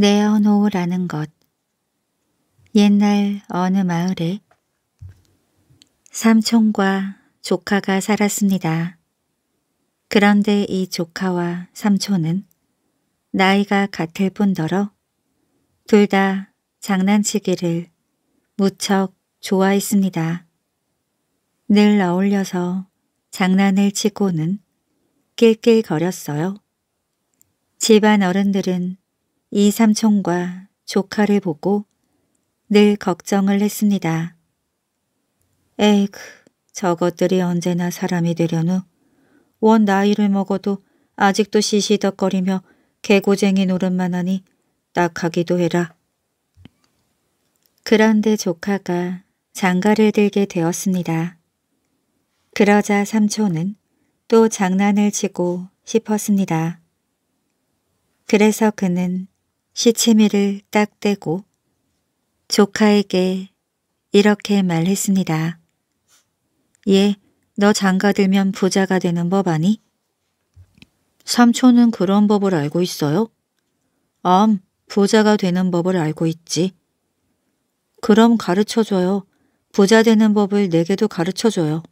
내어놓으라는 것. 옛날 어느 마을에 삼촌과 조카가 살았습니다. 그런데 이 조카와 삼촌은 나이가 같을 뿐더러 둘 다 장난치기를 무척 좋아했습니다. 늘 어울려서 장난을 치고는 낄낄거렸어요. 집안 어른들은 이 삼촌과 조카를 보고 늘 걱정을 했습니다. 에이그, 저것들이 언제나 사람이 되려후원 나이를 먹어도 아직도 시시덕거리며 개고쟁이 노릇만 하니 딱하기도 해라. 그런데 조카가 장가를 들게 되었습니다. 그러자 삼촌은 또 장난을 치고 싶었습니다. 그래서 그는 시치미를 딱 떼고 조카에게 이렇게 말했습니다. 예, 너 장가들면 부자가 되는 법 아니? 삼촌은 그런 법을 알고 있어요? 암, 부자가 되는 법을 알고 있지. 그럼 가르쳐줘요. 부자 되는 법을 내게도 가르쳐줘요.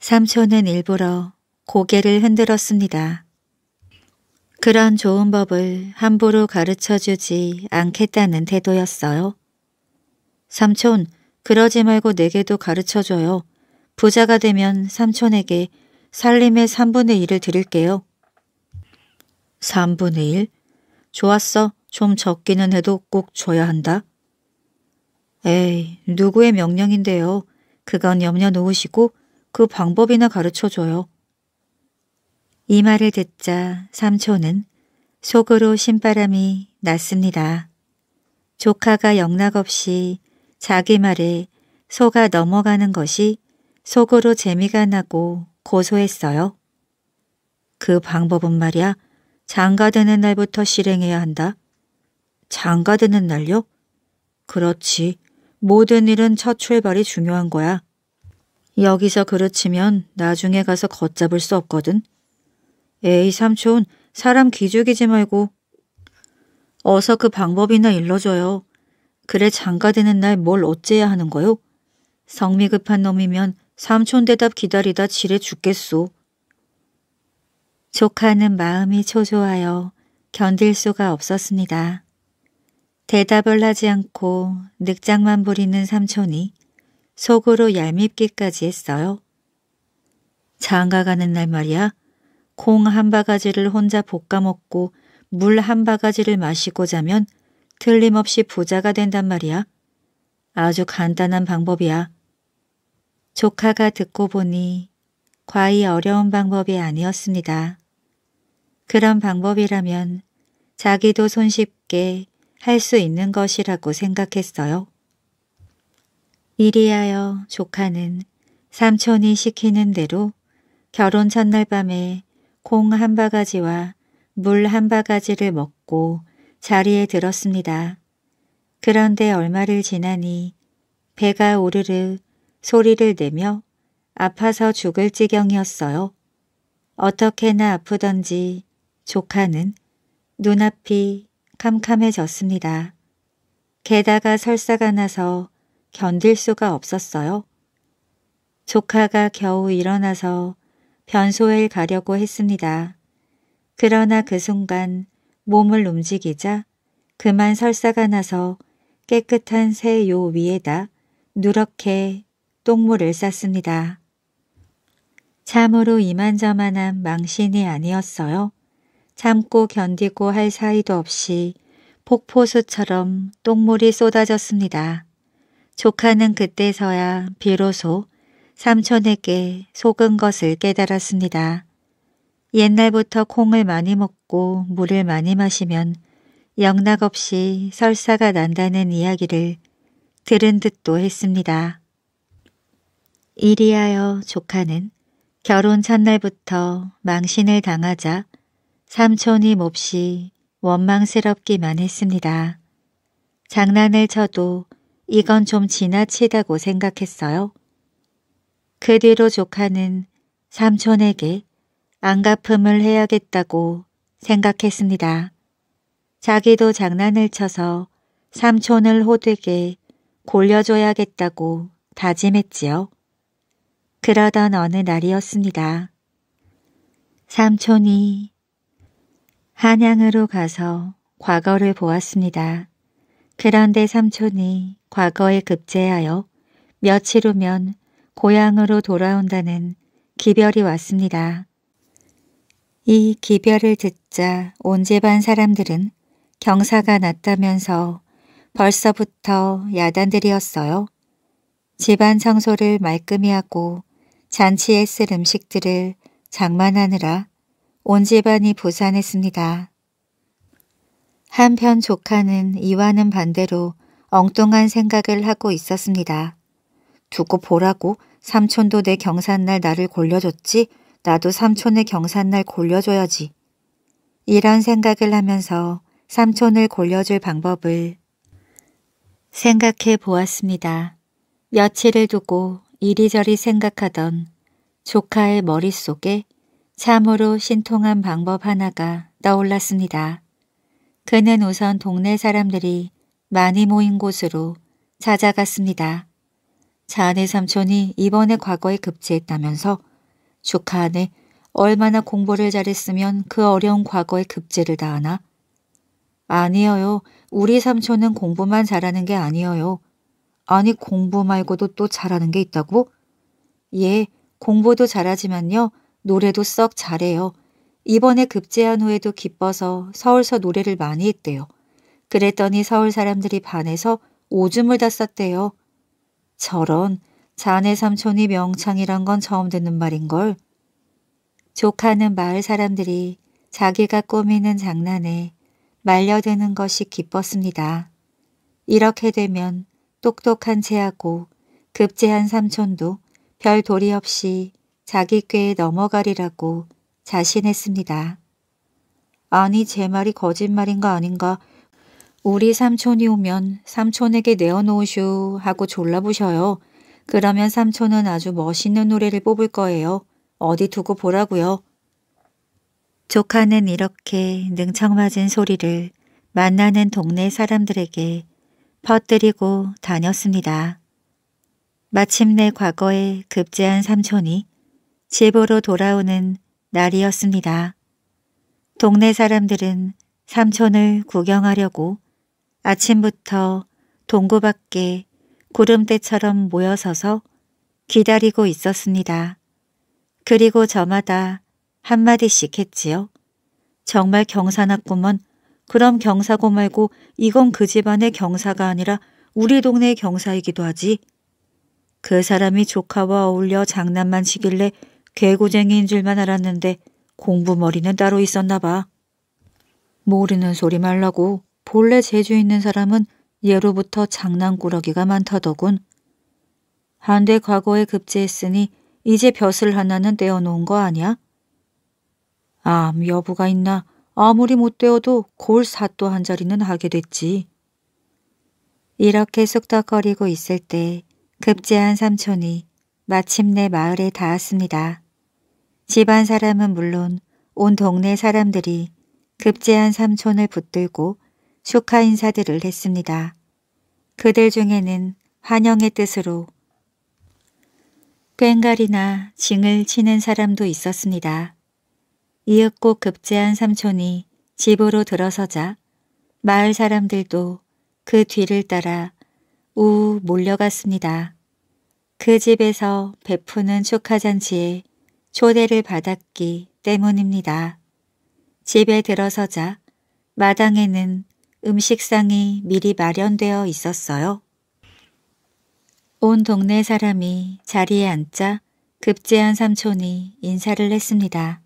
삼촌은 일부러 고개를 흔들었습니다. 그런 좋은 법을 함부로 가르쳐주지 않겠다는 태도였어요. 삼촌, 그러지 말고 내게도 가르쳐줘요. 부자가 되면 삼촌에게 살림의 3분의 1을 드릴게요. 3분의 1? 좋았어. 좀 적기는 해도 꼭 줘야 한다. 에이, 누구의 명령인데요. 그건 염려 놓으시고 그 방법이나 가르쳐줘요. 이 말을 듣자 삼촌은 속으로 신바람이 났습니다. 조카가 영락없이 자기 말에 소가 넘어가는 것이 속으로 재미가 나고 고소했어요. 그 방법은 말이야 장가드는 날부터 실행해야 한다. 장가드는 날요? 그렇지. 모든 일은 첫 출발이 중요한 거야. 여기서 그르치면 나중에 가서 걷잡을 수 없거든. 에이 삼촌 사람 기죽이지 말고 어서 그 방법이나 일러줘요. 그래 장가 되는 날 뭘 어째야 하는 거요? 성미 급한 놈이면 삼촌 대답 기다리다 지레 죽겠소. 조카는 마음이 초조하여 견딜 수가 없었습니다. 대답을 하지 않고 늑장만 부리는 삼촌이 속으로 얄밉기까지 했어요. 장가 가는 날 말이야. 콩한 바가지를 혼자 볶아 먹고 물 한 바가지를 마시고 자면 틀림없이 부자가 된단 말이야. 아주 간단한 방법이야. 조카가 듣고 보니 과히 어려운 방법이 아니었습니다. 그런 방법이라면 자기도 손쉽게 할 수 있는 것이라고 생각했어요. 이리하여 조카는 삼촌이 시키는 대로 결혼 첫날 밤에 콩한 바가지와 물 한 바가지를 먹고 자리에 들었습니다. 그런데 얼마를 지나니 배가 오르르 소리를 내며 아파서 죽을 지경이었어요. 어떻게나 아프던지 조카는 눈앞이 캄캄해졌습니다. 게다가 설사가 나서 견딜 수가 없었어요. 조카가 겨우 일어나서 변소에 가려고 했습니다. 그러나 그 순간 몸을 움직이자 그만 설사가 나서 깨끗한 새 요 위에다 누렇게 똥물을 쌌습니다. 참으로 이만저만한 망신이 아니었어요. 참고 견디고 할 사이도 없이 폭포수처럼 똥물이 쏟아졌습니다. 조카는 그때서야 비로소 삼촌에게 속은 것을 깨달았습니다. 옛날부터 콩을 많이 먹고 물을 많이 마시면 영락없이 설사가 난다는 이야기를 들은 듯도 했습니다. 이리하여 조카는 결혼 첫날부터 망신을 당하자 삼촌이 몹시 원망스럽기만 했습니다. 장난을 쳐도 이건 좀 지나치다고 생각했어요. 그 뒤로 조카는 삼촌에게 안갚음을 해야겠다고 생각했습니다. 자기도 장난을 쳐서 삼촌을 호되게 골려줘야겠다고 다짐했지요. 그러던 어느 날이었습니다. 삼촌이 한양으로 가서 과거를 보았습니다. 그런데 삼촌이 과거에 급제하여 며칠 후면 고향으로 돌아온다는 기별이 왔습니다. 이 기별을 듣자 온 집안 사람들은 경사가 났다면서 벌써부터 야단들이었어요. 집안 청소를 말끔히 하고 잔치에 쓸 음식들을 장만하느라 온 집안이 부산했습니다. 한편 조카는 이와는 반대로 엉뚱한 생각을 하고 있었습니다. 두고 보라고 삼촌도 내 경산날 나를 골려줬지 나도 삼촌의 경산날 골려줘야지. 이런 생각을 하면서 삼촌을 골려줄 방법을 생각해 보았습니다. 며칠을 두고 이리저리 생각하던 조카의 머릿속에 참으로 신통한 방법 하나가 떠올랐습니다. 그는 우선 동네 사람들이 많이 모인 곳으로 찾아갔습니다. 자네 삼촌이 이번에 과거에 급제했다면서 축하하네. 얼마나 공부를 잘했으면 그 어려운 과거에 급제를 다하나? 아니에요. 우리 삼촌은 공부만 잘하는 게 아니에요. 아니 공부 말고도 또 잘하는 게 있다고? 예, 공부도 잘하지만요. 노래도 썩 잘해요. 이번에 급제한 후에도 기뻐서 서울서 노래를 많이 했대요. 그랬더니 서울 사람들이 반해서 오줌을 다 쌌대요. 저런 자네 삼촌이 명창이란 건 처음 듣는 말인걸. 조카는 마을 사람들이 자기가 꾸미는 장난에 말려드는 것이 기뻤습니다. 이렇게 되면 똑똑한 채하고 급제한 삼촌도 별 도리 없이 자기 꾀에 넘어가리라고 자신했습니다. 아니 제 말이 거짓말인가 아닌가 우리 삼촌이 오면 삼촌에게 내어놓으슈 하고 졸라부셔요. 그러면 삼촌은 아주 멋있는 노래를 뽑을 거예요. 어디 두고 보라고요. 조카는 이렇게 능청맞은 소리를 만나는 동네 사람들에게 퍼뜨리고 다녔습니다. 마침내 과거에 급제한 삼촌이 집으로 돌아오는 날이었습니다. 동네 사람들은 삼촌을 구경하려고 아침부터 동구 밖에 구름대처럼 모여서서 기다리고 있었습니다. 그리고 저마다 한마디씩 했지요. 정말 경사났구먼. 그럼 경사고 말고 이건 그 집안의 경사가 아니라 우리 동네의 경사이기도 하지. 그 사람이 조카와 어울려 장난만 치길래 개고쟁이인 줄만 알았는데 공부 머리는 따로 있었나 봐. 모르는 소리 말라고. 본래 재주 있는 사람은 예로부터 장난꾸러기가 많다더군. 한데 과거에 급제했으니 이제 벼슬 하나는 떼어놓은 거 아니야? 암 여부가 있나 아무리 못 떼어도 골 사또 한 자리는 하게 됐지. 이렇게 쑥덕거리고 있을 때 급제한 삼촌이 마침내 마을에 닿았습니다. 집안 사람은 물론 온 동네 사람들이 급제한 삼촌을 붙들고 축하 인사들을 했습니다. 그들 중에는 환영의 뜻으로 꽹가리나 징을 치는 사람도 있었습니다. 이윽고 급제한 삼촌이 집으로 들어서자 마을 사람들도 그 뒤를 따라 우우 몰려갔습니다. 그 집에서 베푸는 축하잔치에 초대를 받았기 때문입니다. 집에 들어서자 마당에는 음식상이 미리 마련되어 있었어요. 온 동네 사람이 자리에 앉자 급제한 삼촌이 인사를 했습니다.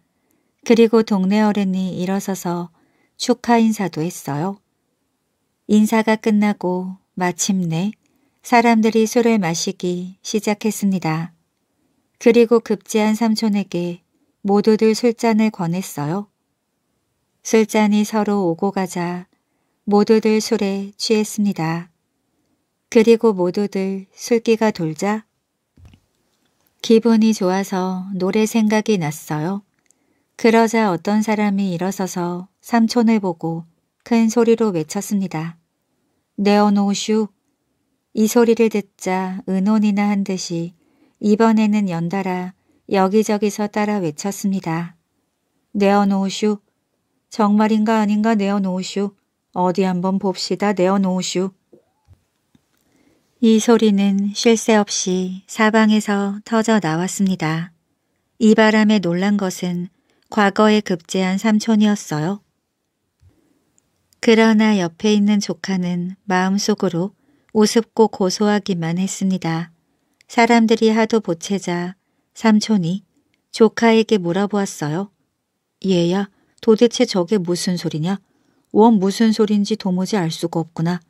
그리고 동네 어른이 일어서서 축하 인사도 했어요. 인사가 끝나고 마침내 사람들이 술을 마시기 시작했습니다. 그리고 급제한 삼촌에게 모두들 술잔을 권했어요. 술잔이 서로 오고 가자 모두들 술에 취했습니다. 그리고 모두들 술기가 돌자 기분이 좋아서 노래 생각이 났어요. 그러자 어떤 사람이 일어서서 삼촌을 보고 큰 소리로 외쳤습니다. 내어놓으슈. 이 소리를 듣자 은혼이나 한 듯이 이번에는 연달아 여기저기서 따라 외쳤습니다. 내어놓으슈. 정말인가 아닌가 내어놓으슈. 어디 한번 봅시다 내어놓으슈. 이 소리는 쉴 새 없이 사방에서 터져 나왔습니다. 이 바람에 놀란 것은 과거에 급제한 삼촌이었어요. 그러나 옆에 있는 조카는 마음속으로 우습고 고소하기만 했습니다. 사람들이 하도 보채자 삼촌이 조카에게 물어보았어요. 얘야 도대체 저게 무슨 소리냐? 원 무슨 소린지 도무지 알 수가 없구나.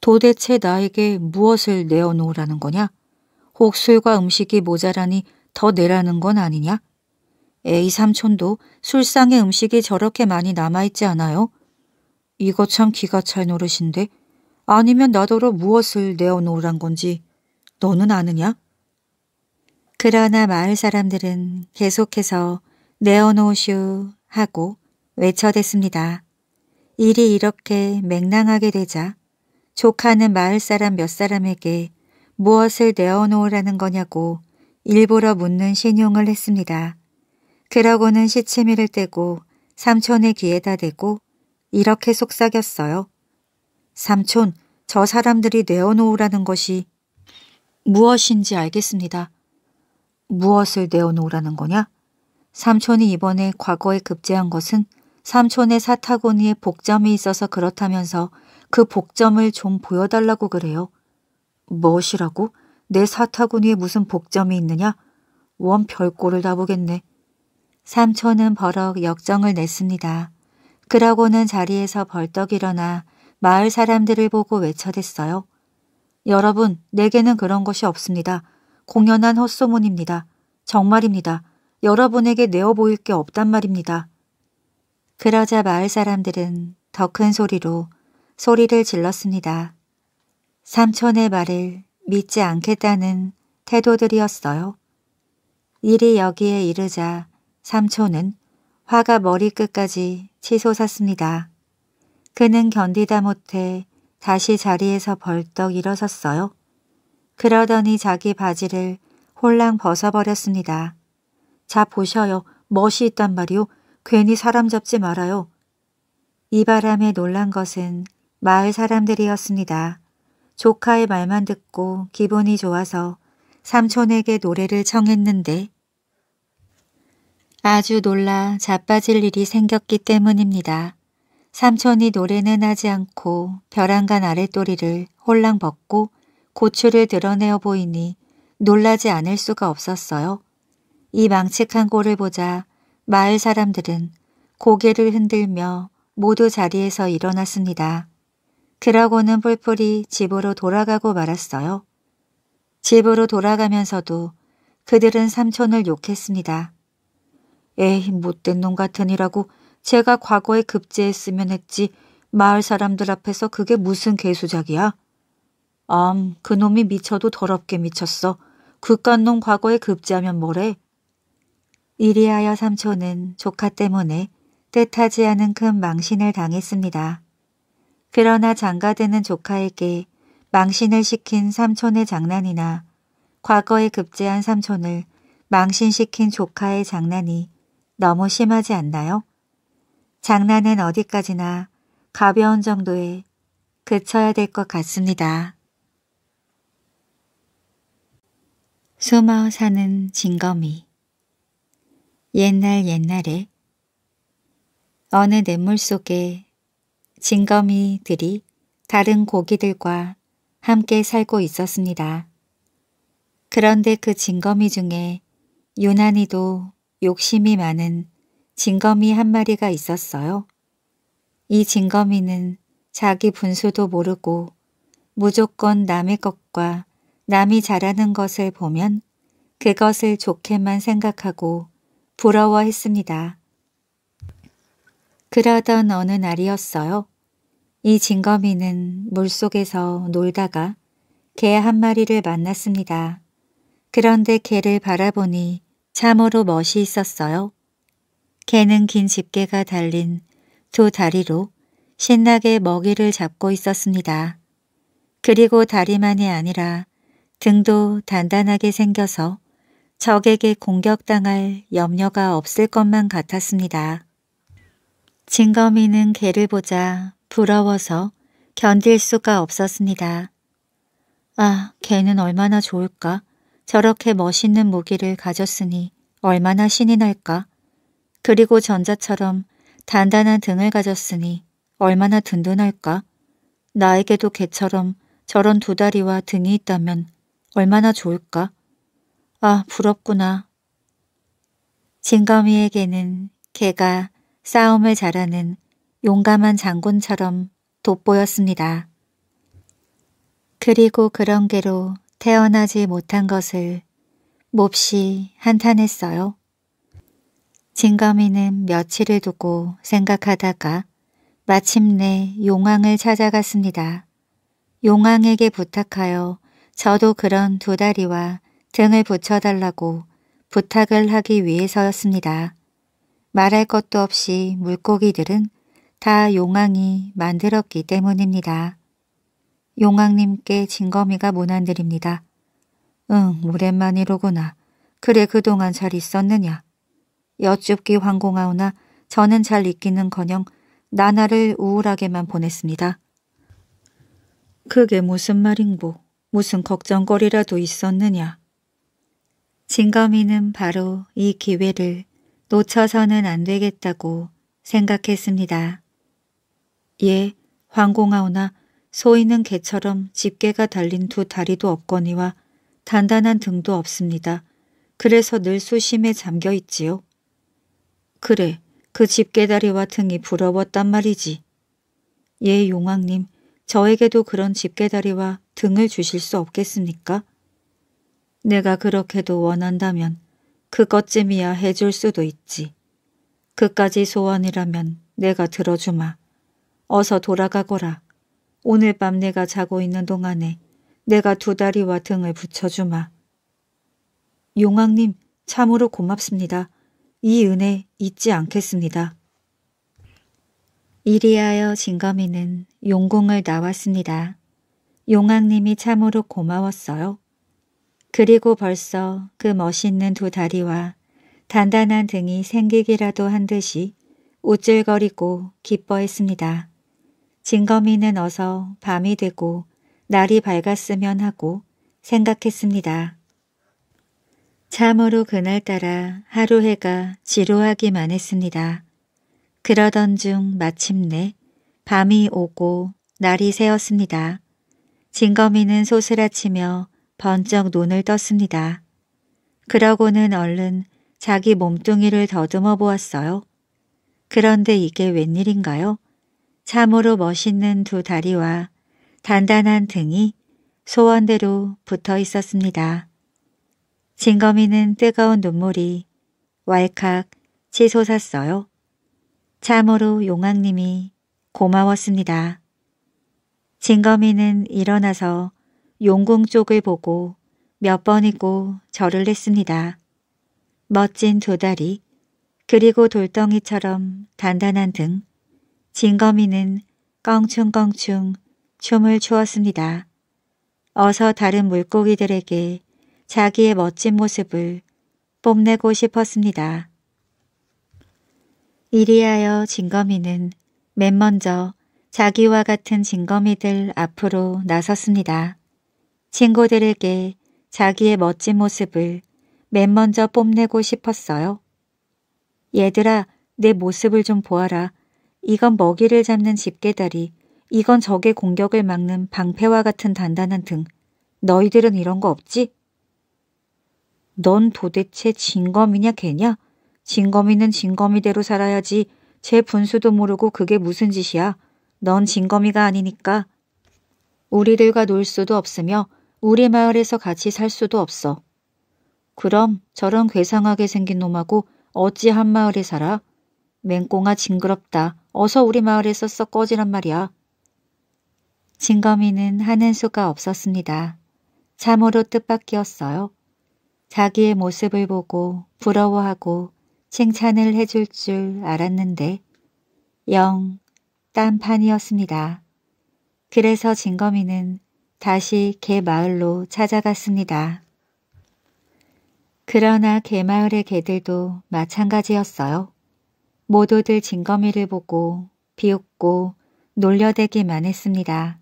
도대체 나에게 무엇을 내어놓으라는 거냐? 혹 술과 음식이 모자라니 더 내라는 건 아니냐? 에이 삼촌도 술상에 음식이 저렇게 많이 남아있지 않아요? 이거 참 기가 찰 노릇인데 아니면 나더러 무엇을 내어놓으란 건지 너는 아느냐? 그러나 마을 사람들은 계속해서 내어놓으슈 하고 외쳐댔습니다. 일이 이렇게 맹랑하게 되자 조카는 마을 사람 몇 사람에게 무엇을 내어놓으라는 거냐고 일부러 묻는 신용을 했습니다. 그러고는 시치미를 떼고 삼촌의 귀에다 대고 이렇게 속삭였어요. 삼촌, 저 사람들이 내어놓으라는 것이 무엇인지 알겠습니다. 무엇을 내어놓으라는 거냐? 삼촌이 이번에 과거에 급제한 것은 삼촌의 사타구니에 복점이 있어서 그렇다면서 그 복점을 좀 보여달라고 그래요. 무엇이라고? 내 사타구니에 무슨 복점이 있느냐? 원 별꼴을 다 보겠네. 삼촌은 버럭 역정을 냈습니다. 그러고는 자리에서 벌떡 일어나 마을 사람들을 보고 외쳐댔어요. 여러분, 내게는 그런 것이 없습니다. 공연한 헛소문입니다. 정말입니다. 여러분에게 내어 보일 게 없단 말입니다. 그러자 마을 사람들은 더 큰 소리로 소리를 질렀습니다. 삼촌의 말을 믿지 않겠다는 태도들이었어요. 일이 여기에 이르자 삼촌은 화가 머리끝까지 치솟았습니다. 그는 견디다 못해 다시 자리에서 벌떡 일어섰어요. 그러더니 자기 바지를 홀랑 벗어버렸습니다. 자 보셔요. 멋이 있단 말이오. 괜히 사람 잡지 말아요. 이 바람에 놀란 것은 마을 사람들이었습니다. 조카의 말만 듣고 기분이 좋아서 삼촌에게 노래를 청했는데 아주 놀라 자빠질 일이 생겼기 때문입니다. 삼촌이 노래는 하지 않고 벼랑간 아랫도리를 홀랑 벗고 고추를 드러내어 보이니 놀라지 않을 수가 없었어요. 이 망측한 꼴을 보자 마을 사람들은 고개를 흔들며 모두 자리에서 일어났습니다. 그러고는 뿔뿔이 집으로 돌아가고 말았어요. 집으로 돌아가면서도 그들은 삼촌을 욕했습니다. 에이 못된 놈 같으니라고 제가 과거에 급제했으면 했지 마을 사람들 앞에서 그게 무슨 괴수작이야 암, 그놈이 미쳐도 더럽게 미쳤어. 그깟 놈 과거에 급제하면 뭐래? 이리하여 삼촌은 조카 때문에 뜻하지 않은 큰 망신을 당했습니다. 그러나 장가드는 조카에게 망신을 시킨 삼촌의 장난이나 과거에 급제한 삼촌을 망신시킨 조카의 장난이 너무 심하지 않나요? 장난은 어디까지나 가벼운 정도에 그쳐야 될 것 같습니다. 소마어 사는 진검이 옛날 옛날에 어느 냇물 속에 징거미들이 다른 고기들과 함께 살고 있었습니다. 그런데 그징거미 중에 유난히도 욕심이 많은 징거미한 마리가 있었어요. 이징거미는 자기 분수도 모르고 무조건 남의 것과 남이 잘하는 것을 보면 그것을 좋게만 생각하고 부러워했습니다. 그러던 어느 날이었어요. 이징거미는 물속에서 놀다가 개 한 마리를 만났습니다. 그런데 개를 바라보니 참으로 멋이 있었어요. 개는 긴 집게가 달린 두 다리로 신나게 먹이를 잡고 있었습니다. 그리고 다리만이 아니라 등도 단단하게 생겨서 적에게 공격당할 염려가 없을 것만 같았습니다. 진검이는 개를 보자 부러워서 견딜 수가 없었습니다. 아, 개는 얼마나 좋을까? 저렇게 멋있는 무기를 가졌으니 얼마나 신이 날까? 그리고 전자처럼 단단한 등을 가졌으니 얼마나 든든할까? 나에게도 개처럼 저런 두 다리와 등이 있다면 얼마나 좋을까? 아, 부럽구나. 진검이에게는 개가 싸움을 잘하는 용감한 장군처럼 돋보였습니다. 그리고 그런 개로 태어나지 못한 것을 몹시 한탄했어요. 진검이는 며칠을 두고 생각하다가 마침내 용왕을 찾아갔습니다. 용왕에게 부탁하여 저도 그런 두 다리와 등을 붙여달라고 부탁을 하기 위해서였습니다. 말할 것도 없이 물고기들은 다 용왕이 만들었기 때문입니다. 용왕님께 진거미가 모난드립니다. 응, 오랜만이로구나. 그래 그동안 잘 있었느냐. 여쭙기 황공하오나 저는 잘 있기는커녕 나날을 우울하게만 보냈습니다. 그게 무슨 말인고 무슨 걱정거리라도 있었느냐. 진검이는 바로 이 기회를 놓쳐서는 안 되겠다고 생각했습니다. 예, 황공하오나 소인는 개처럼 집게가 달린 두 다리도 없거니와 단단한 등도 없습니다. 그래서 늘 수심에 잠겨 있지요. 그래, 그 집게다리와 등이 부러웠단 말이지. 예, 용왕님, 저에게도 그런 집게다리와 등을 주실 수 없겠습니까? 내가 그렇게도 원한다면 그것쯤이야 해줄 수도 있지. 그까지 소원이라면 내가 들어주마. 어서 돌아가거라. 오늘 밤 내가 자고 있는 동안에 내가 두 다리와 등을 붙여주마. 용왕님 참으로 고맙습니다. 이 은혜 잊지 않겠습니다. 이리하여 진검미는 용궁을 나왔습니다. 용왕님이 참으로 고마웠어요. 그리고 벌써 그 멋있는 두 다리와 단단한 등이 생기기라도 한 듯이 우쭐거리고 기뻐했습니다. 진거미는 어서 밤이 되고 날이 밝았으면 하고 생각했습니다. 참으로 그날따라 하루 해가 지루하기만 했습니다. 그러던 중 마침내 밤이 오고 날이 새었습니다. 진거미는 소스라치며 번쩍 눈을 떴습니다. 그러고는 얼른 자기 몸뚱이를 더듬어 보았어요. 그런데 이게 웬일인가요? 참으로 멋있는 두 다리와 단단한 등이 소원대로 붙어 있었습니다. 진거미는 뜨거운 눈물이 왈칵 치솟았어요. 참으로 용왕님이 고마웠습니다. 진거미는 일어나서 용궁 쪽을 보고 몇 번이고 절을 했습니다. 멋진 두 다리, 그리고 돌덩이처럼 단단한 등, 진거미는 껑충껑충 춤을 추었습니다. 어서 다른 물고기들에게 자기의 멋진 모습을 뽐내고 싶었습니다. 이리하여 진거미는 맨 먼저 자기와 같은 진거미들 앞으로 나섰습니다. 친구들에게 자기의 멋진 모습을 맨 먼저 뽐내고 싶었어요. 얘들아, 내 모습을 좀 보아라. 이건 먹이를 잡는 집게다리, 이건 적의 공격을 막는 방패와 같은 단단한 등. 너희들은 이런 거 없지? 넌 도대체 진검이냐 개냐? 진검이는 진검이대로 살아야지 제 분수도 모르고 그게 무슨 짓이야. 넌 진검이가 아니니까. 우리들과 놀 수도 없으며 우리 마을에서 같이 살 수도 없어. 그럼 저런 괴상하게 생긴 놈하고 어찌 한 마을에 살아? 맹꽁아 징그럽다. 어서 우리 마을에서 썩 꺼지란 말이야. 진거미는 하는 수가 없었습니다. 참으로 뜻밖이었어요. 자기의 모습을 보고 부러워하고 칭찬을 해줄 줄 알았는데 영 딴판이었습니다. 그래서 진거미는 다시 개마을로 찾아갔습니다. 그러나 개마을의 개들도 마찬가지였어요. 모두들 진거미를 보고 비웃고 놀려대기만 했습니다.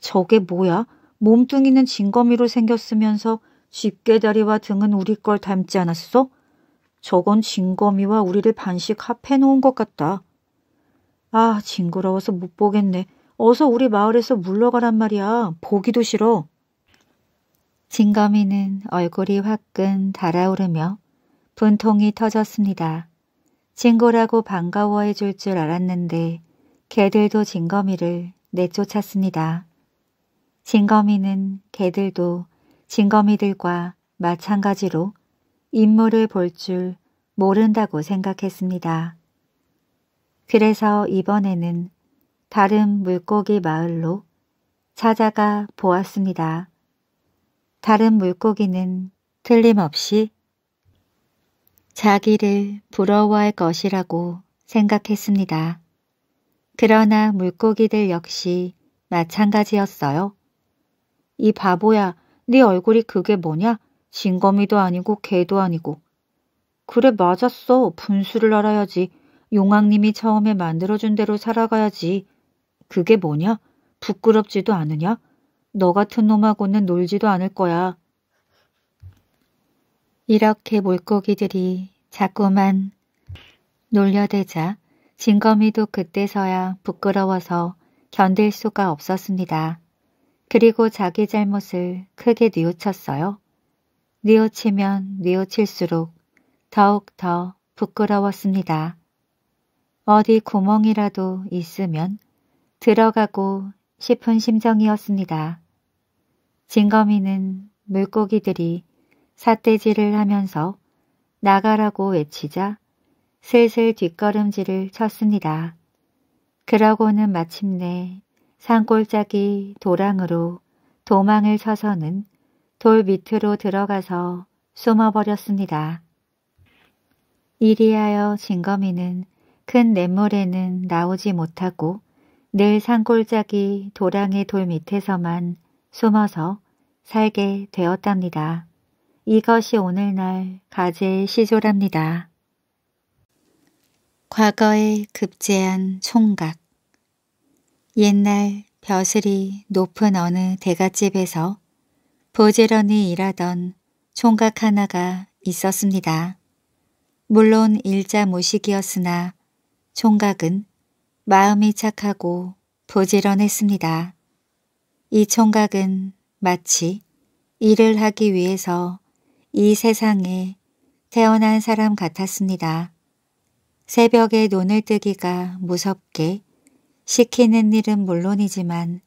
저게 뭐야? 몸뚱이는 진거미로 생겼으면서 집게다리와 등은 우리 걸 닮지 않았어? 저건 진거미와 우리를 반씩 합해놓은 것 같다. 아, 징그러워서 못 보겠네. 어서 우리 마을에서 물러가란 말이야. 보기도 싫어. 진거미는 얼굴이 화끈 달아오르며 분통이 터졌습니다. 친구라고 반가워해 줄줄 줄 알았는데 개들도 진거미를 내쫓았습니다. 진거미는 개들도 진거미들과 마찬가지로 인물을 볼 줄 모른다고 생각했습니다. 그래서 이번에는 다른 물고기 마을로 찾아가 보았습니다. 다른 물고기는 틀림없이 자기를 부러워할 것이라고 생각했습니다. 그러나 물고기들 역시 마찬가지였어요. 이 바보야, 네 얼굴이 그게 뭐냐? 진거미도 아니고 개도 아니고. 그래 맞았어. 분수를 알아야지. 용왕님이 처음에 만들어준 대로 살아가야지. 그게 뭐냐? 부끄럽지도 않으냐? 너 같은 놈하고는 놀지도 않을 거야. 이렇게 물고기들이 자꾸만 놀려대자 진거미도 그때서야 부끄러워서 견딜 수가 없었습니다. 그리고 자기 잘못을 크게 뉘우쳤어요. 뉘우치면 뉘우칠수록 더욱더 부끄러웠습니다. 어디 구멍이라도 있으면 들어가고 싶은 심정이었습니다. 진거미는 물고기들이 삿대질을 하면서 나가라고 외치자 슬슬 뒷걸음질을 쳤습니다. 그러고는 마침내 산골짜기 도랑으로 도망을 쳐서는 돌 밑으로 들어가서 숨어버렸습니다. 이리하여 진거미는큰 냇물에는 나오지 못하고 늘 산골짜기 도랑의 돌 밑에서만 숨어서 살게 되었답니다. 이것이 오늘날 가재의 시조랍니다. 과거에 급제한 총각 옛날 벼슬이 높은 어느 대갓집에서 보지런히 일하던 총각 하나가 있었습니다. 물론 일자 무식이었으나 총각은 마음이 착하고 부지런했습니다. 이 총각은 마치 일을 하기 위해서 이 세상에 태어난 사람 같았습니다. 새벽에 눈을 뜨기가 무섭게 시키는 일은 물론이지만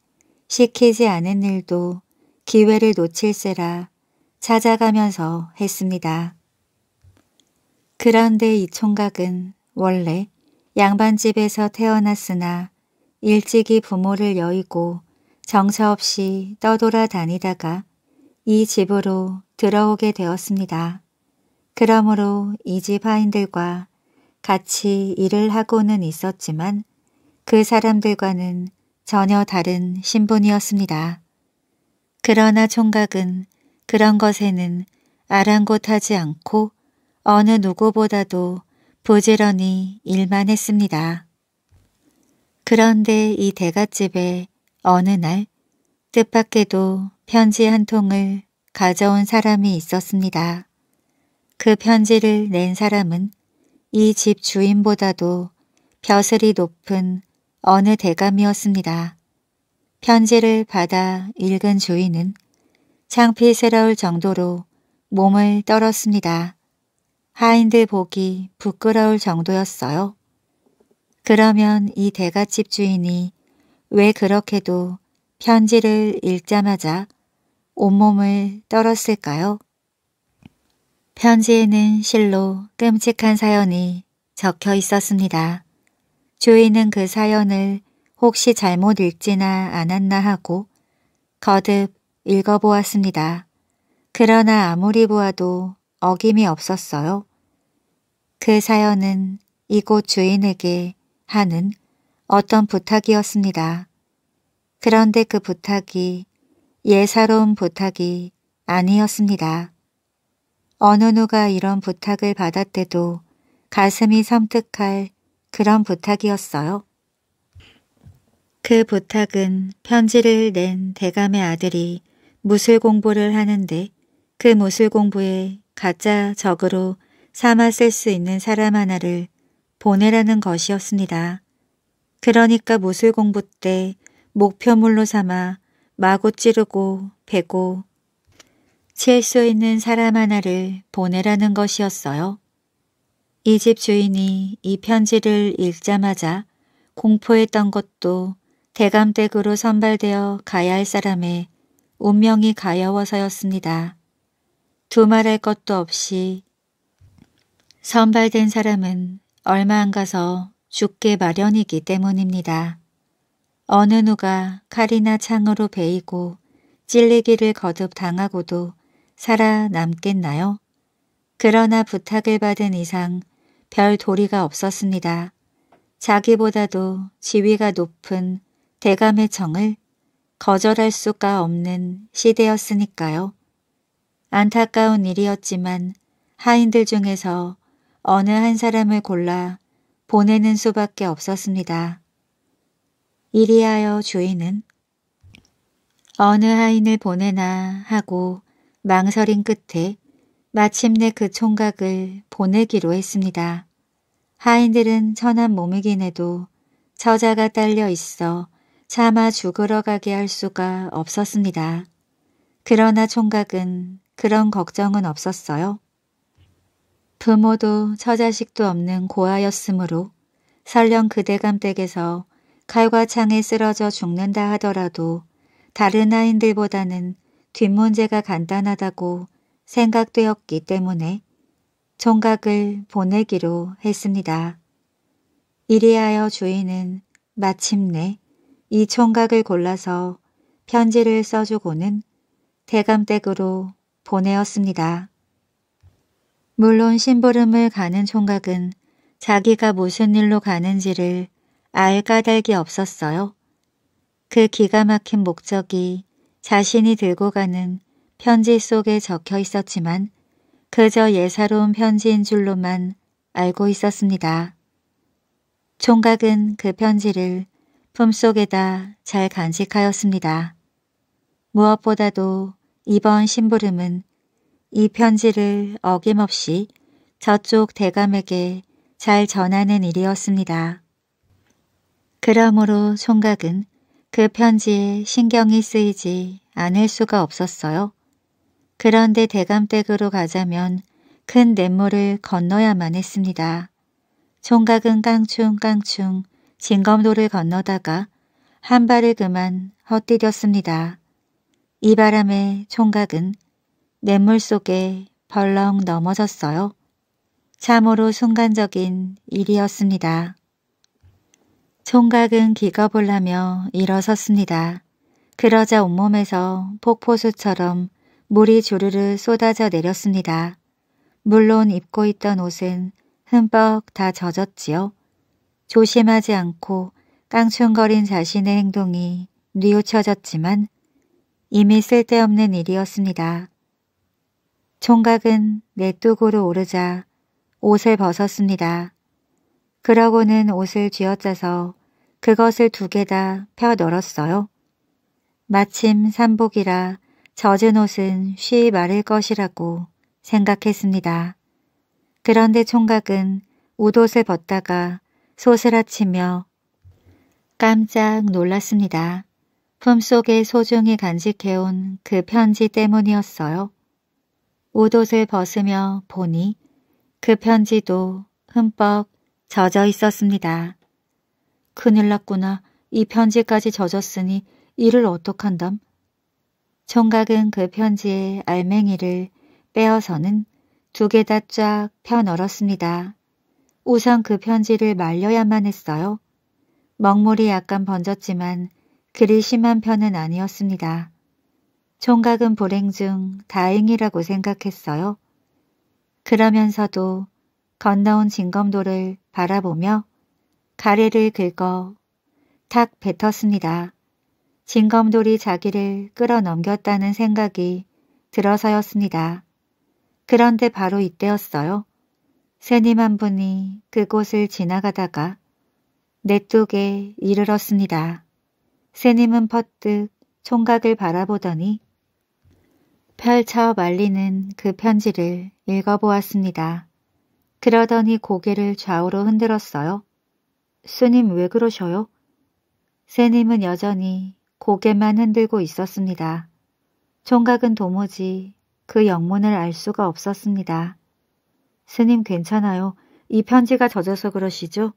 시키지 않은 일도 기회를 놓칠세라 찾아가면서 했습니다. 그런데 이 총각은 원래 양반집에서 태어났으나 일찍이 부모를 여의고 정서없이 떠돌아 다니다가 이 집으로 들어오게 되었습니다. 그러므로 이 집 하인들과 같이 일을 하고는 있었지만 그 사람들과는 전혀 다른 신분이었습니다. 그러나 총각은 그런 것에는 아랑곳하지 않고 어느 누구보다도 부지런히 일만 했습니다. 그런데 이 대갓집에 어느 날 뜻밖에도 편지 한 통을 가져온 사람이 있었습니다. 그 편지를 낸 사람은 이 집 주인보다도 벼슬이 높은 어느 대감이었습니다. 편지를 받아 읽은 주인은 창피스러울 정도로 몸을 떨었습니다. 하인들 보기 부끄러울 정도였어요. 그러면 이대가집 주인이 왜 그렇게도 편지를 읽자마자 온몸을 떨었을까요? 편지에는 실로 끔찍한 사연이 적혀 있었습니다. 주인은 그 사연을 혹시 잘못 읽지나 않았나 하고 거듭 읽어보았습니다. 그러나 아무리 보아도 어김이 없었어요. 그 사연은 이곳 주인에게 하는 어떤 부탁이었습니다. 그런데 그 부탁이 예사로운 부탁이 아니었습니다. 어느 누가 이런 부탁을 받았대도 가슴이 섬뜩할 그런 부탁이었어요. 그 부탁은 편지를 낸 대감의 아들이 무술 공부를 하는데 그 무술 공부에 가짜 적으로 삼아 쓸 수 있는 사람 하나를 보내라는 것이었습니다. 그러니까 무술 공부 때 목표물로 삼아 마구 찌르고 베고 칠 수 있는 사람 하나를 보내라는 것이었어요. 이 집 주인이 이 편지를 읽자마자 공포했던 것도 대감댁으로 선발되어 가야 할 사람의 운명이 가여워서였습니다. 두말할 것도 없이 선발된 사람은 얼마 안 가서 죽게 마련이기 때문입니다. 어느 누가 칼이나 창으로 베이고 찔리기를 거듭 당하고도 살아남겠나요? 그러나 부탁을 받은 이상 별 도리가 없었습니다. 자기보다도 지위가 높은 대감의 청을 거절할 수가 없는 시대였으니까요. 안타까운 일이었지만 하인들 중에서 어느 한 사람을 골라 보내는 수밖에 없었습니다. 이리하여 주인은 어느 하인을 보내나 하고 망설인 끝에 마침내 그 총각을 보내기로 했습니다. 하인들은 천한 몸이긴 해도 처자가 딸려 있어 차마 죽으러 가게 할 수가 없었습니다. 그러나 총각은 그런 걱정은 없었어요. 부모도 처자식도 없는 고아였으므로 설령 그대감 댁에서 칼과 창에 쓰러져 죽는다 하더라도 다른 아인들보다는 뒷문제가 간단하다고 생각되었기 때문에 총각을 보내기로 했습니다. 이리하여 주인은 마침내 이 총각을 골라서 편지를 써주고는 대감댁으로 보내었습니다. 물론 심부름을 가는 총각은 자기가 무슨 일로 가는지를 알 까닭이 없었어요. 그 기가 막힌 목적이 자신이 들고 가는 편지 속에 적혀 있었지만 그저 예사로운 편지인 줄로만 알고 있었습니다. 총각은 그 편지를 품속에다 잘 간직하였습니다. 무엇보다도 이번 심부름은 이 편지를 어김없이 저쪽 대감에게 잘 전하는 일이었습니다. 그러므로 총각은 그 편지에 신경이 쓰이지 않을 수가 없었어요. 그런데 대감댁으로 가자면 큰 냇물을 건너야만 했습니다. 총각은 깡충깡충 진검도를 건너다가 한 발을 그만 헛디뎠습니다. 이 바람에 총각은 냇물 속에 벌렁 넘어졌어요. 참으로 순간적인 일이었습니다. 총각은 기겁을 하며 일어섰습니다. 그러자 온몸에서 폭포수처럼 물이 주르르 쏟아져 내렸습니다. 물론 입고 있던 옷은 흠뻑 다 젖었지요. 조심하지 않고 깡충거린 자신의 행동이 뉘우쳐졌지만 이미 쓸데없는 일이었습니다. 총각은 내뚝으로 오르자 옷을 벗었습니다. 그러고는 옷을 쥐어짜서 그것을 두개다펴 널었어요. 마침 산복이라 젖은 옷은 쉬이 마를 것이라고 생각했습니다. 그런데 총각은 웃옷을 벗다가 소스라치며 깜짝 놀랐습니다. 품속에 소중히 간직해온 그 편지 때문이었어요. 옷옷을 벗으며 보니 그 편지도 흠뻑 젖어 있었습니다. 큰일 났구나. 이 편지까지 젖었으니 이를 어떡한담? 총각은 그 편지에 알맹이를 빼어서는 두 개 다 쫙 펴널었습니다. 우선 그 편지를 말려야만 했어요. 먹물이 약간 번졌지만 그리 심한 편은 아니었습니다. 총각은 불행 중 다행이라고 생각했어요. 그러면서도 건너온 진검도를 바라보며 가래를 긁어 탁 뱉었습니다. 진검돌이 자기를 끌어넘겼다는 생각이 들어서였습니다. 그런데 바로 이때였어요. 새님 한 분이 그곳을 지나가다가 내뚝에 이르렀습니다. 새님은 퍼뜩 총각을 바라보더니 펼쳐 말리는 그 편지를 읽어보았습니다. 그러더니 고개를 좌우로 흔들었어요. 스님 왜 그러셔요? 새님은 여전히 고개만 흔들고 있었습니다. 총각은 도무지 그 영문을 알 수가 없었습니다. 스님 괜찮아요. 이 편지가 젖어서 그러시죠?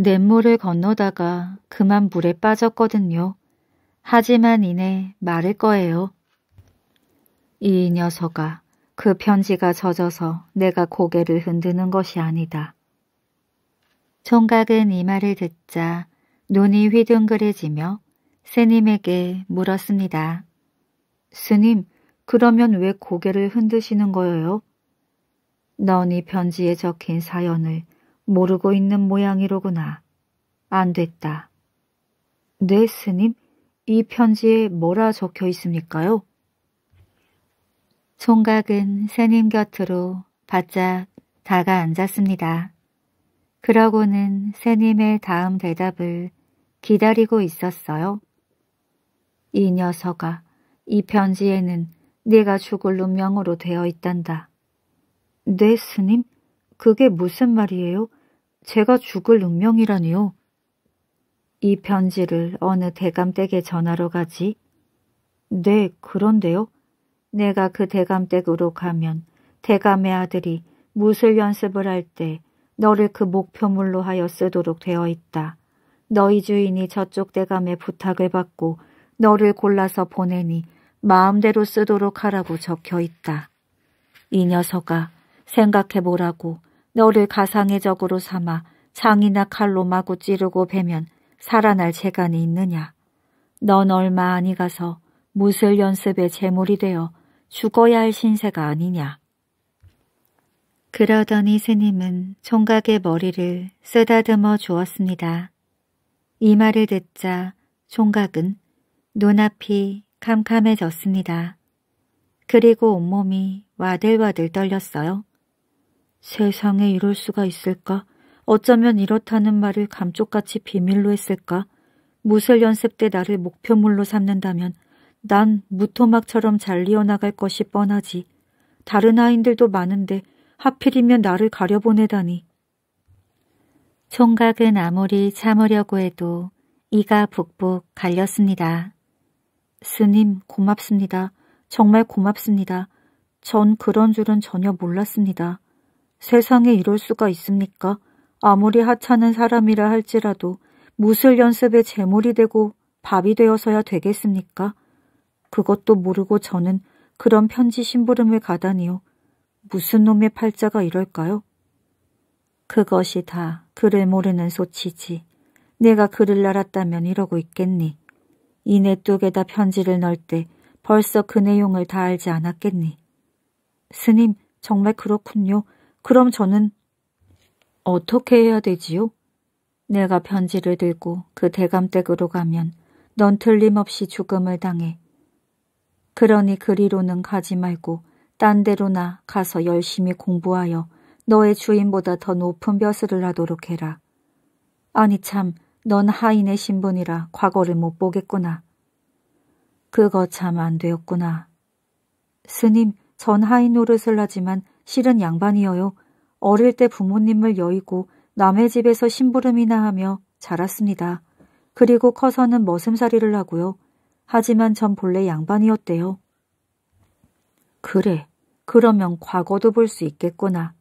냇물을 건너다가 그만 물에 빠졌거든요. 하지만 이내 마를 거예요. 이 녀석아, 그 편지가 젖어서 내가 고개를 흔드는 것이 아니다. 총각은 이 말을 듣자 눈이 휘둥그레지며 스님에게 물었습니다. 스님, 그러면 왜 고개를 흔드시는 거예요? 넌 이 편지에 적힌 사연을 모르고 있는 모양이로구나. 안 됐다. 네, 스님. 이 편지에 뭐라 적혀 있습니까요? 총각은 스님 곁으로 바짝 다가 앉았습니다. 그러고는 스님의 다음 대답을 기다리고 있었어요. 이 녀석아, 이 편지에는 네가 죽을 운명으로 되어 있단다. 네, 스님? 그게 무슨 말이에요? 제가 죽을 운명이라니요. 이 편지를 어느 대감댁에 전하러 가지? 네, 그런데요. 내가 그 대감댁으로 가면 대감의 아들이 무술 연습을 할 때 너를 그 목표물로 하여 쓰도록 되어 있다. 너희 주인이 저쪽 대감의 부탁을 받고 너를 골라서 보내니 마음대로 쓰도록 하라고 적혀 있다. 이 녀석아 생각해보라고 너를 가상의 적으로 삼아 창이나 칼로 마구 찌르고 베면 살아날 재간이 있느냐. 넌 얼마 안이 가서 무술 연습의 재물이 되어 죽어야 할 신세가 아니냐. 그러더니 스님은 총각의 머리를 쓰다듬어 주었습니다. 이 말을 듣자 총각은 눈앞이 캄캄해졌습니다. 그리고 온몸이 와들와들 떨렸어요. 세상에 이럴 수가 있을까? 어쩌면 이렇다는 말을 감쪽같이 비밀로 했을까? 무술 연습 때 나를 목표물로 삼는다면 난 무토막처럼 잘이어나갈 것이 뻔하지. 다른 아인들도 많은데 하필이면 나를 가려보내다니. 총각은 아무리 참으려고 해도 이가 북북 갈렸습니다. 스님 고맙습니다. 정말 고맙습니다. 전 그런 줄은 전혀 몰랐습니다. 세상에 이럴 수가 있습니까? 아무리 하찮은 사람이라 할지라도 무술 연습의 재물이 되고 밥이 되어서야 되겠습니까? 그것도 모르고 저는 그런 편지 심부름을 가다니요. 무슨 놈의 팔자가 이럴까요? 그것이 다 그를 모르는 소치지. 내가 그를 알았다면 이러고 있겠니? 이내 뚝에다 편지를 넣을 때 벌써 그 내용을 다 알지 않았겠니? 스님, 정말 그렇군요. 그럼 저는 어떻게 해야 되지요? 내가 편지를 들고 그 대감댁으로 가면 넌 틀림없이 죽음을 당해. 그러니 그리로는 가지 말고 딴 데로나 가서 열심히 공부하여 너의 주인보다 더 높은 벼슬을 하도록 해라. 아니 참, 넌 하인의 신분이라 과거를 못 보겠구나. 그거 참 안 되었구나. 스님, 전 하인 노릇을 하지만 실은 양반이어요. 어릴 때 부모님을 여의고 남의 집에서 심부름이나 하며 자랐습니다. 그리고 커서는 머슴살이를 하고요. 하지만 전 본래 양반이었대요. 그래, 그러면 과거도 볼 수 있겠구나.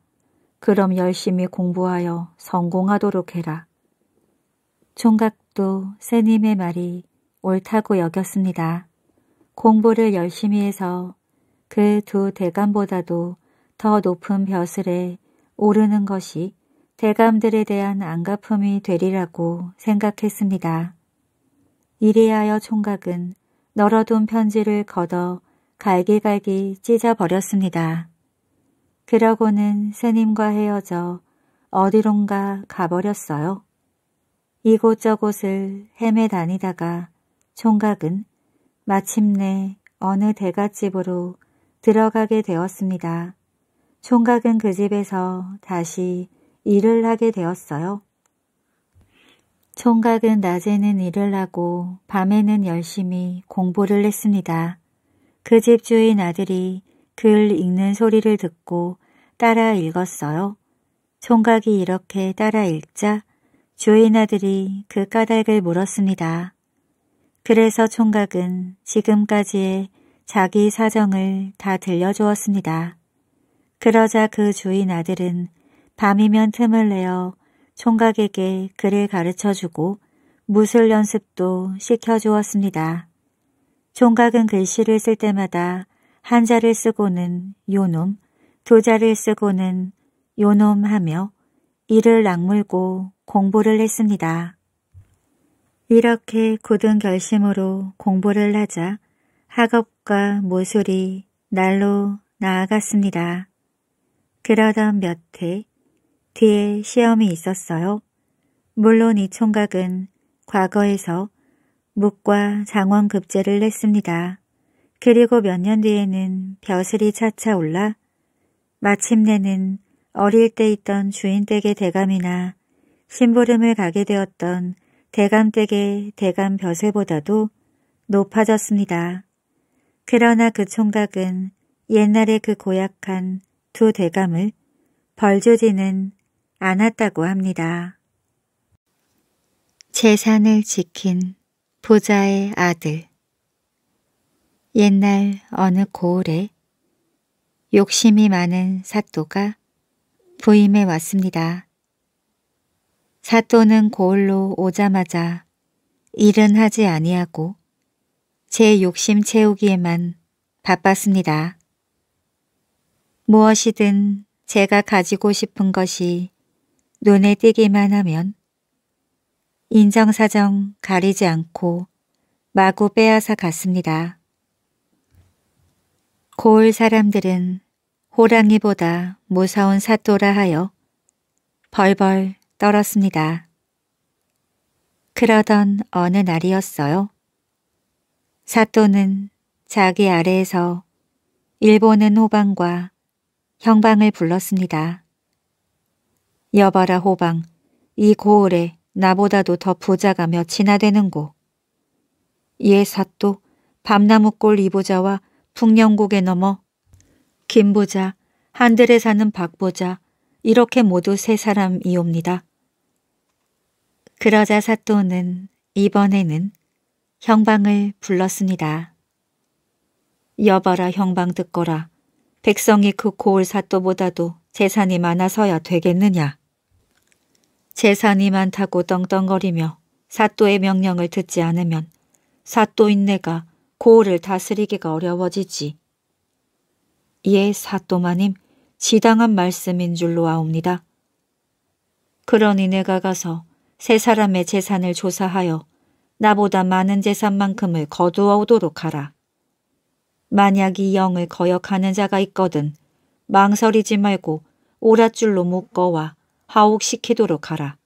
그럼 열심히 공부하여 성공하도록 해라. 총각도 새님의 말이 옳다고 여겼습니다. 공부를 열심히 해서 그 두 대감보다도 더 높은 벼슬에 오르는 것이 대감들에 대한 안가품이 되리라고 생각했습니다. 이리하여 총각은 널어둔 편지를 걷어 갈기갈기 찢어버렸습니다. 그러고는 스님과 헤어져 어디론가 가버렸어요. 이곳저곳을 헤매 다니다가 총각은 마침내 어느 대갓집으로 들어가게 되었습니다. 총각은 그 집에서 다시 일을 하게 되었어요. 총각은 낮에는 일을 하고 밤에는 열심히 공부를 했습니다. 그 집 주인 아들이 글 읽는 소리를 듣고 따라 읽었어요. 총각이 이렇게 따라 읽자 주인 아들이 그 까닭을 물었습니다. 그래서 총각은 지금까지의 자기 사정을 다 들려주었습니다. 그러자 그 주인 아들은 밤이면 틈을 내어 총각에게 글을 가르쳐주고 무술 연습도 시켜주었습니다. 총각은 글씨를 쓸 때마다 한자를 쓰고는 요놈, 두자를 쓰고는 요놈 하며 이를 낙물고 공부를 했습니다. 이렇게 굳은 결심으로 공부를 하자 학업과 모술이 날로 나아갔습니다. 그러던 몇 해 뒤에 시험이 있었어요. 물론 이 총각은 과거에서 묵과 장원급제를 냈습니다. 그리고 몇 년 뒤에는 벼슬이 차차 올라 마침내는 어릴 때 있던 주인댁의 대감이나 심부름을 가게 되었던 대감댁의 대감 벼슬보다도 높아졌습니다. 그러나 그 총각은 옛날에 그 고약한 두 대감을 벌주지는 않았다고 합니다. 재산을 지킨 부자의 아들 옛날 어느 고을에 욕심이 많은 사또가 부임해 왔습니다. 사또는 고을로 오자마자 일은 하지 아니하고 제 욕심 채우기에만 바빴습니다. 무엇이든 제가 가지고 싶은 것이 눈에 띄기만 하면 인정사정 가리지 않고 마구 빼앗아 갔습니다. 고을 사람들은 호랑이보다 무서운 사또라 하여 벌벌 떨었습니다. 그러던 어느 날이었어요. 사또는 자기 아래에서 일본은 호방과 형방을 불렀습니다. 여봐라 호방, 이 고을에 나보다도 더 부자가 몇이나 되는고. 이에 사또 밤나무골 이보자와 풍년곡에 넘어 김보자, 한들에 사는 박보자 이렇게 모두 세 사람이옵니다. 그러자 사또는 이번에는 형방을 불렀습니다. 여봐라 형방 듣거라. 백성이 그 고을 사또보다도 재산이 많아서야 되겠느냐. 재산이 많다고 떵떵거리며 사또의 명령을 듣지 않으면 사또인 내가 고을을 다스리기가 어려워지지. 예, 사또마님, 지당한 말씀인 줄로 아옵니다. 그러니 내가 가서 세 사람의 재산을 조사하여 나보다 많은 재산만큼을 거두어 오도록 하라. 만약 이 영을 거역하는 자가 있거든 망설이지 말고 오랏줄로 묶어와 하옥시키도록 하라.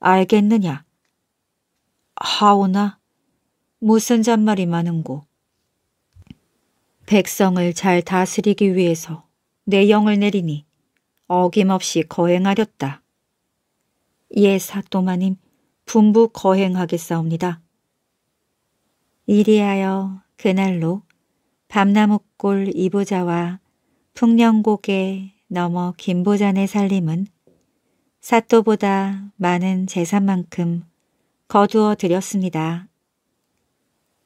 알겠느냐? 하오나? 무슨 잔말이 많은고. 백성을 잘 다스리기 위해서 내 영을 내리니 어김없이 거행하렸다. 예, 사또마님, 분부 거행하겠사옵니다. 이리하여 그날로 밤나무골 이보자와 풍년곡에 넘어 김보잔의 살림은 사또보다 많은 재산만큼 거두어 드렸습니다.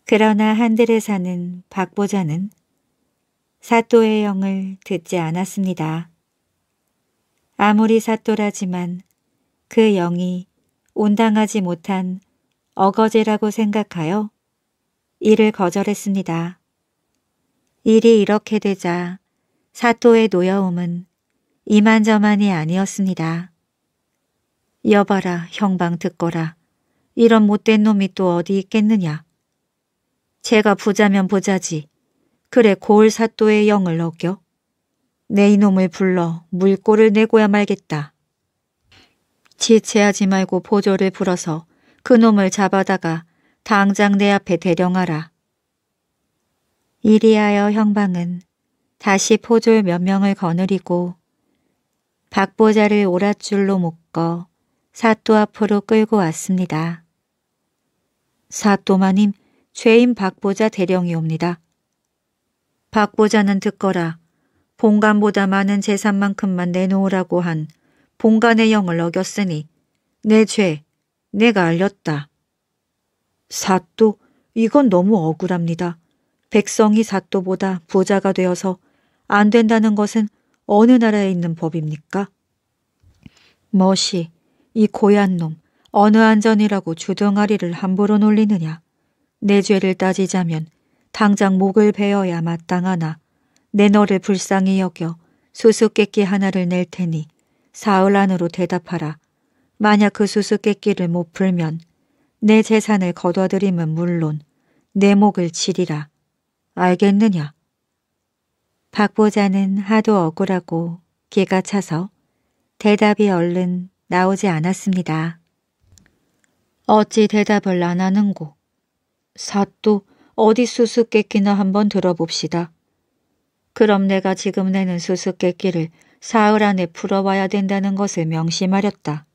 그러나 한들에 사는 박보자는 사또의 영을 듣지 않았습니다. 아무리 사또라지만 그 영이 온당하지 못한 어거제라고 생각하여 이를 거절했습니다. 일이 이렇게 되자 사또의 노여움은 이만저만이 아니었습니다. 여봐라 형방 듣거라. 이런 못된 놈이 또 어디 있겠느냐. 제가 보자면 보자지. 그래 고을 사또의 영을 어겨. 내 이놈을 불러 물꼬를 내고야 말겠다. 지체하지 말고 보조를 불어서 그놈을 잡아다가 당장 내 앞에 대령하라. 이리하여 형방은 다시 포졸 몇 명을 거느리고 박보자를 오랏줄로 묶어 사또 앞으로 끌고 왔습니다. 사또마님, 죄인 박보자 대령이옵니다. 박보자는 듣거라. 본관보다 많은 재산만큼만 내놓으라고 한 본관의 영을 어겼으니 내 죄, 내가 알렸다. 사또, 이건 너무 억울합니다. 백성이 사또보다 부자가 되어서 안 된다는 것은 어느 나라에 있는 법입니까? 멋이 이 고얀 놈 어느 안전이라고 주둥아리를 함부로 놀리느냐. 내 죄를 따지자면 당장 목을 베어야 마땅하나 내 너를 불쌍히 여겨 수수께끼 하나를 낼 테니 사흘 안으로 대답하라. 만약 그 수수께끼를 못 풀면 내 재산을 거둬들임은 물론 내 목을 치리라. 알겠느냐? 박 보자는 하도 억울하고 기가 차서 대답이 얼른 나오지 않았습니다. 어찌 대답을 안 하는고. 사또 어디 수수께끼나 한번 들어봅시다. 그럼 내가 지금 내는 수수께끼를 사흘 안에 풀어와야 된다는 것을 명심하렸다.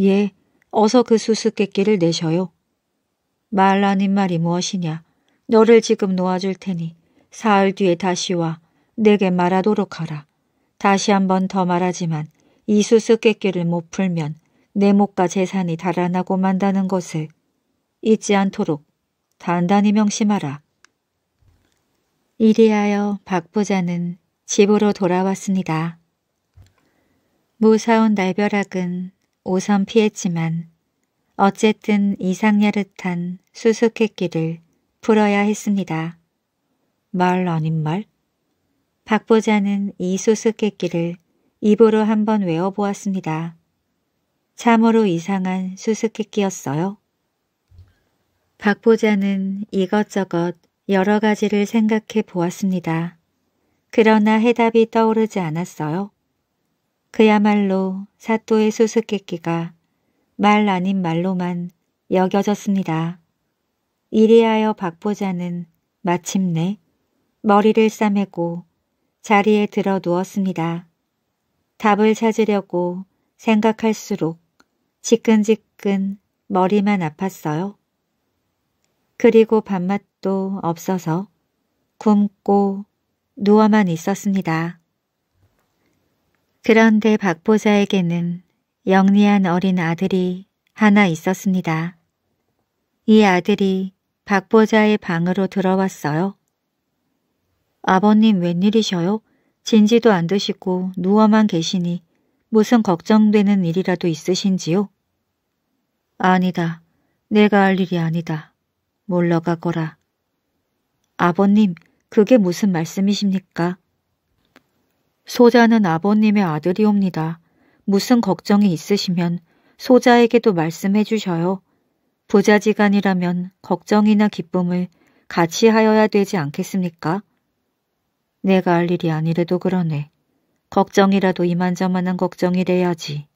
예, 어서 그 수수께끼를 내셔요. 말라닌 말이 무엇이냐? 너를 지금 놓아줄 테니 사흘 뒤에 다시 와 내게 말하도록 하라. 다시 한 번 더 말하지만 이 수수께끼를 못 풀면 내몫과 재산이 달아나고 만다는 것을 잊지 않도록 단단히 명심하라. 이리하여 박 부자는 집으로 돌아왔습니다. 무사운 날벼락은 오선 피했지만 어쨌든 이상야릇한 수수께끼를 풀어야 했습니다. 말 아닌 말? 박 보자는 이 수수께끼를 입으로 한번 외워보았습니다. 참으로 이상한 수수께끼였어요. 박 보자는 이것저것 여러 가지를 생각해 보았습니다. 그러나 해답이 떠오르지 않았어요. 그야말로 사또의 수수께끼가 말 아닌 말로만 여겨졌습니다. 이리하여 박보자는 마침내 머리를 싸매고 자리에 들어 누웠습니다. 답을 찾으려고 생각할수록 지끈지끈 머리만 아팠어요. 그리고 밥맛도 없어서 굶고 누워만 있었습니다. 그런데 박보자에게는 영리한 어린 아들이 하나 있었습니다. 이 아들이 박보자의 방으로 들어왔어요. 아버님 웬일이셔요? 진지도 안 드시고 누워만 계시니 무슨 걱정되는 일이라도 있으신지요? 아니다. 내가 할 일이 아니다. 몰러가거라. 아버님, 그게 무슨 말씀이십니까? 소자는 아버님의 아들이옵니다. 무슨 걱정이 있으시면 소자에게도 말씀해 주셔요. 부자지간이라면 걱정이나 기쁨을 같이 하여야 되지 않겠습니까? 내가 알 일이 아니래도 그러네. 걱정이라도 이만저만한 걱정이래야지.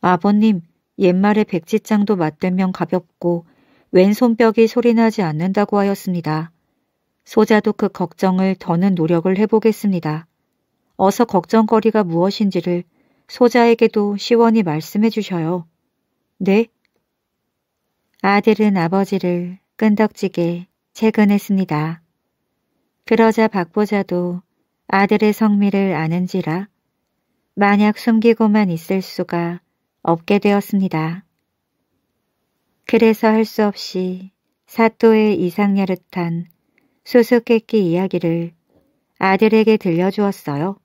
아버님, 옛말에 백지장도 맞대면 가볍고 왼손뼉이 소리나지 않는다고 하였습니다. 소자도 그 걱정을 더는 노력을 해보겠습니다. 어서 걱정거리가 무엇인지를 소자에게도 시원히 말씀해 주셔요. 네, 아들은 아버지를 끈덕지게 채근했습니다. 그러자 박보자도 아들의 성미를 아는지라 만약 숨기고만 있을 수가 없게 되었습니다. 그래서 할 수 없이 사또의 이상야릇한 수수께끼 이야기를 아들에게 들려주었어요.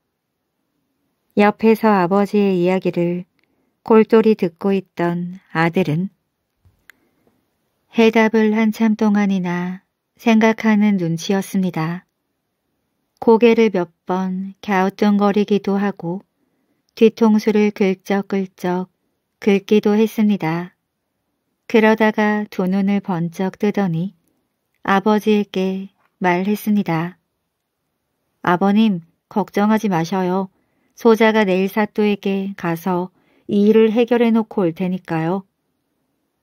옆에서 아버지의 이야기를 골똘히 듣고 있던 아들은 해답을 한참 동안이나 생각하는 눈치였습니다. 고개를 몇 번 갸우뚱거리기도 하고 뒤통수를 긁적긁적 긁기도 했습니다. 그러다가 두 눈을 번쩍 뜨더니 아버지에게 말했습니다. 아버님 걱정하지 마셔요. 소자가 내일 사또에게 가서 이 일을 해결해 놓고 올 테니까요.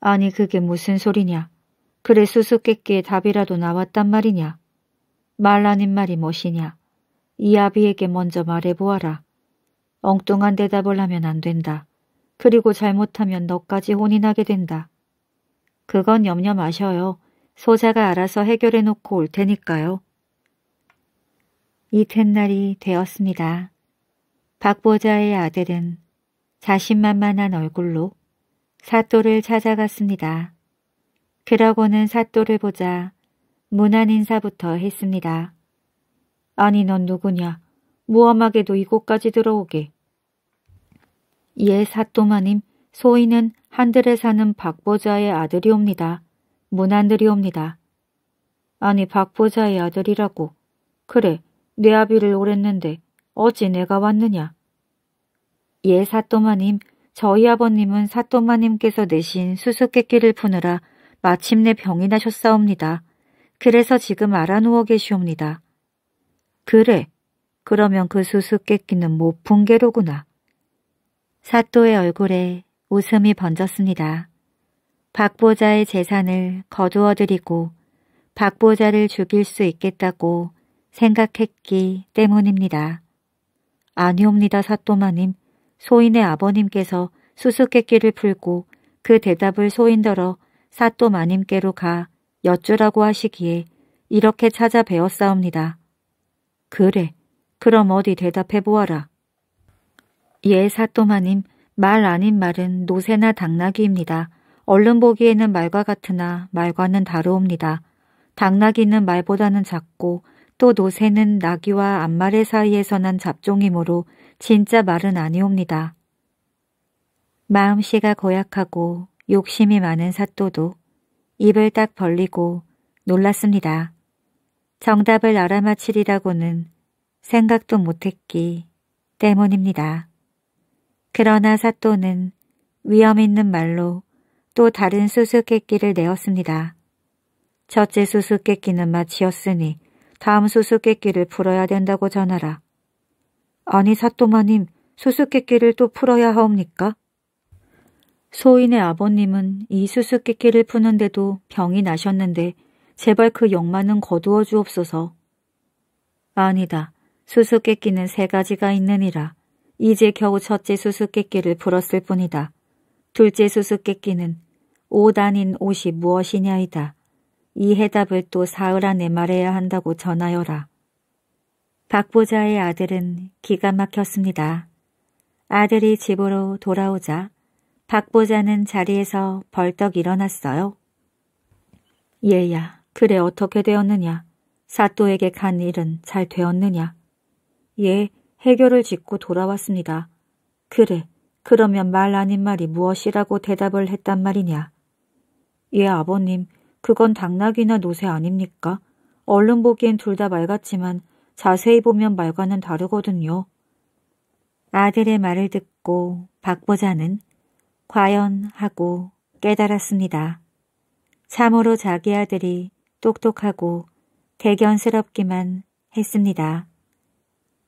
아니 그게 무슨 소리냐. 그래 수수께끼의 답이라도 나왔단 말이냐. 말라는 말이 무엇이냐. 이 아비에게 먼저 말해보아라. 엉뚱한 대답을 하면 안 된다. 그리고 잘못하면 너까지 혼인하게 된다. 그건 염려 마셔요. 소자가 알아서 해결해 놓고 올 테니까요. 이튿날이 되었습니다. 박보자의 아들은 자신만만한 얼굴로 사또를 찾아갔습니다. 그러고는 사또를 보자 무난 인사부터 했습니다. 아니 넌 누구냐? 무엄하게도 이곳까지 들어오게. 예 사또마님, 소인은 한들에 사는 박보자의 아들이옵니다. 무난들이옵니다. 아니 박보자의 아들이라고. 그래, 내 아비를 오랬는데 어찌 내가 왔느냐? 예 사또마님, 저희 아버님은 사또마님께서 내신 수수께끼를 푸느라 마침내 병이 나셨사옵니다. 그래서 지금 알아누워 계시옵니다. 그래, 그러면 그 수수께끼는 못푼 게로구나. 사또의 얼굴에 웃음이 번졌습니다. 박보자의 재산을 거두어드리고 박보자를 죽일 수 있겠다고 생각했기 때문입니다. 아니옵니다, 사또마님. 소인의 아버님께서 수수께끼를 풀고 그 대답을 소인더러 사또 마님께로 가 여쭈라고 하시기에 이렇게 찾아 배웠사옵니다. 그래, 그럼 어디 대답해 보아라. 예, 사또 마님, 말 아닌 말은 노세나 당나귀입니다. 얼른 보기에는 말과 같으나 말과는 다르옵니다. 당나귀는 말보다는 작고 또노세는 나귀와 암말의 사이에서 난 잡종이므로 진짜 말은 아니옵니다. 마음씨가 고약하고 욕심이 많은 사또도 입을 딱 벌리고 놀랐습니다. 정답을 알아맞히리라고는 생각도 못했기 때문입니다. 그러나 사또는 위험 있는 말로 또 다른 수수께끼를 내었습니다. 첫째 수수께끼는 마치었으니 다음 수수께끼를 풀어야 된다고 전하라. 아니 사또마님 수수께끼를 또 풀어야 하옵니까? 소인의 아버님은 이 수수께끼를 푸는데도 병이 나셨는데 제발 그 욕만은 거두어 주옵소서. 아니다. 수수께끼는 세 가지가 있느니라. 이제 겨우 첫째 수수께끼를 풀었을 뿐이다. 둘째 수수께끼는 오단인 옷이 무엇이냐이다. 이 해답을 또 사흘 안에 말해야 한다고 전하여라. 박보자의 아들은 기가 막혔습니다. 아들이 집으로 돌아오자 박보자는 자리에서 벌떡 일어났어요. 얘야, 그래 어떻게 되었느냐? 사또에게 간 일은 잘 되었느냐? 예, 해결을 짓고 돌아왔습니다. 그래, 그러면 말 아닌 말이 무엇이라고 대답을 했단 말이냐? 예, 아버님, 그건 당나귀나 노새 아닙니까? 얼른 보기엔 둘다말았지만 자세히 보면 말과는 다르거든요. 아들의 말을 듣고 박보자는 과연 하고 깨달았습니다. 참으로 자기 아들이 똑똑하고 대견스럽기만 했습니다.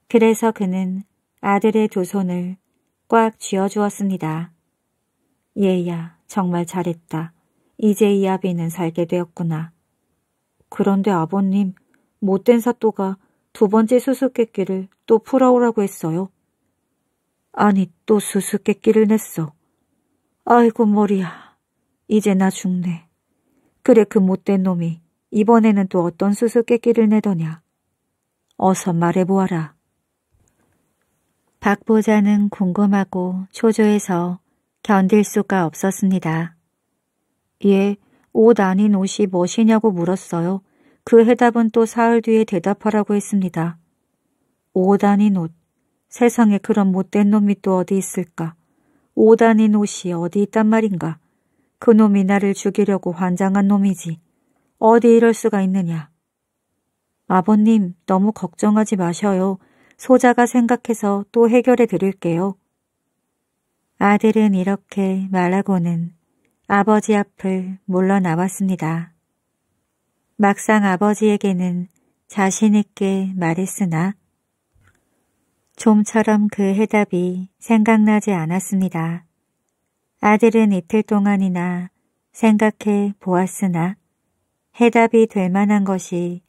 그래서 그는 아들의 두 손을 꽉 쥐어주었습니다. 얘야, 정말 잘했다. 이제 이 아비는 살게 되었구나. 그런데 아버님, 못된 사또가 두 번째 수수께끼를 또 풀어오라고 했어요. 아니 또 수수께끼를 냈어. 아이고 머리야. 이제 나 죽네. 그래 그 못된 놈이 이번에는 또 어떤 수수께끼를 내더냐. 어서 말해보아라. 박 보자는 궁금하고 초조해서 견딜 수가 없었습니다. 예, 옷 아닌 옷이 무엇이냐고 물었어요. 그 해답은 또 사흘 뒤에 대답하라고 했습니다. 오단인 옷. 세상에 그런 못된 놈이 또 어디 있을까? 오단인 옷이 어디 있단 말인가? 그 놈이 나를 죽이려고 환장한 놈이지. 어디 이럴 수가 있느냐? 아버님, 너무 걱정하지 마셔요. 소자가 생각해서 또 해결해 드릴게요. 아들은 이렇게 말하고는 아버지 앞을 물러나왔습니다. 막상 아버지에게는 자신있게 말했으나 좀처럼 그 해답이 생각나지 않았습니다. 아들은 이틀 동안이나 생각해 보았으나 해답이 될 만한 것이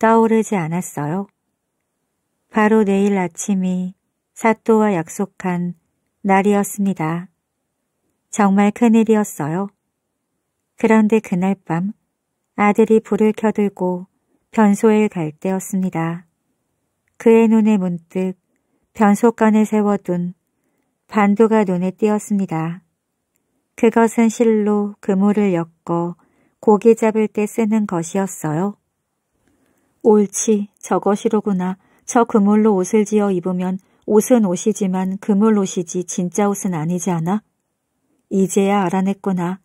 떠오르지 않았어요. 바로 내일 아침이 사또와 약속한 날이었습니다. 정말 큰일이었어요. 그런데 그날 밤 아들이 불을 켜들고 변소에 갈 때였습니다. 그의 눈에 문득 변소간에 세워둔 반도가 눈에 띄었습니다. 그것은 실로 그물을 엮어 고기 잡을 때 쓰는 것이었어요. 옳지, 저것이로구나. 저 그물로 옷을 지어 입으면 옷은 옷이지만 그물 옷이지 진짜 옷은 아니지 않아? 이제야 알아냈구나.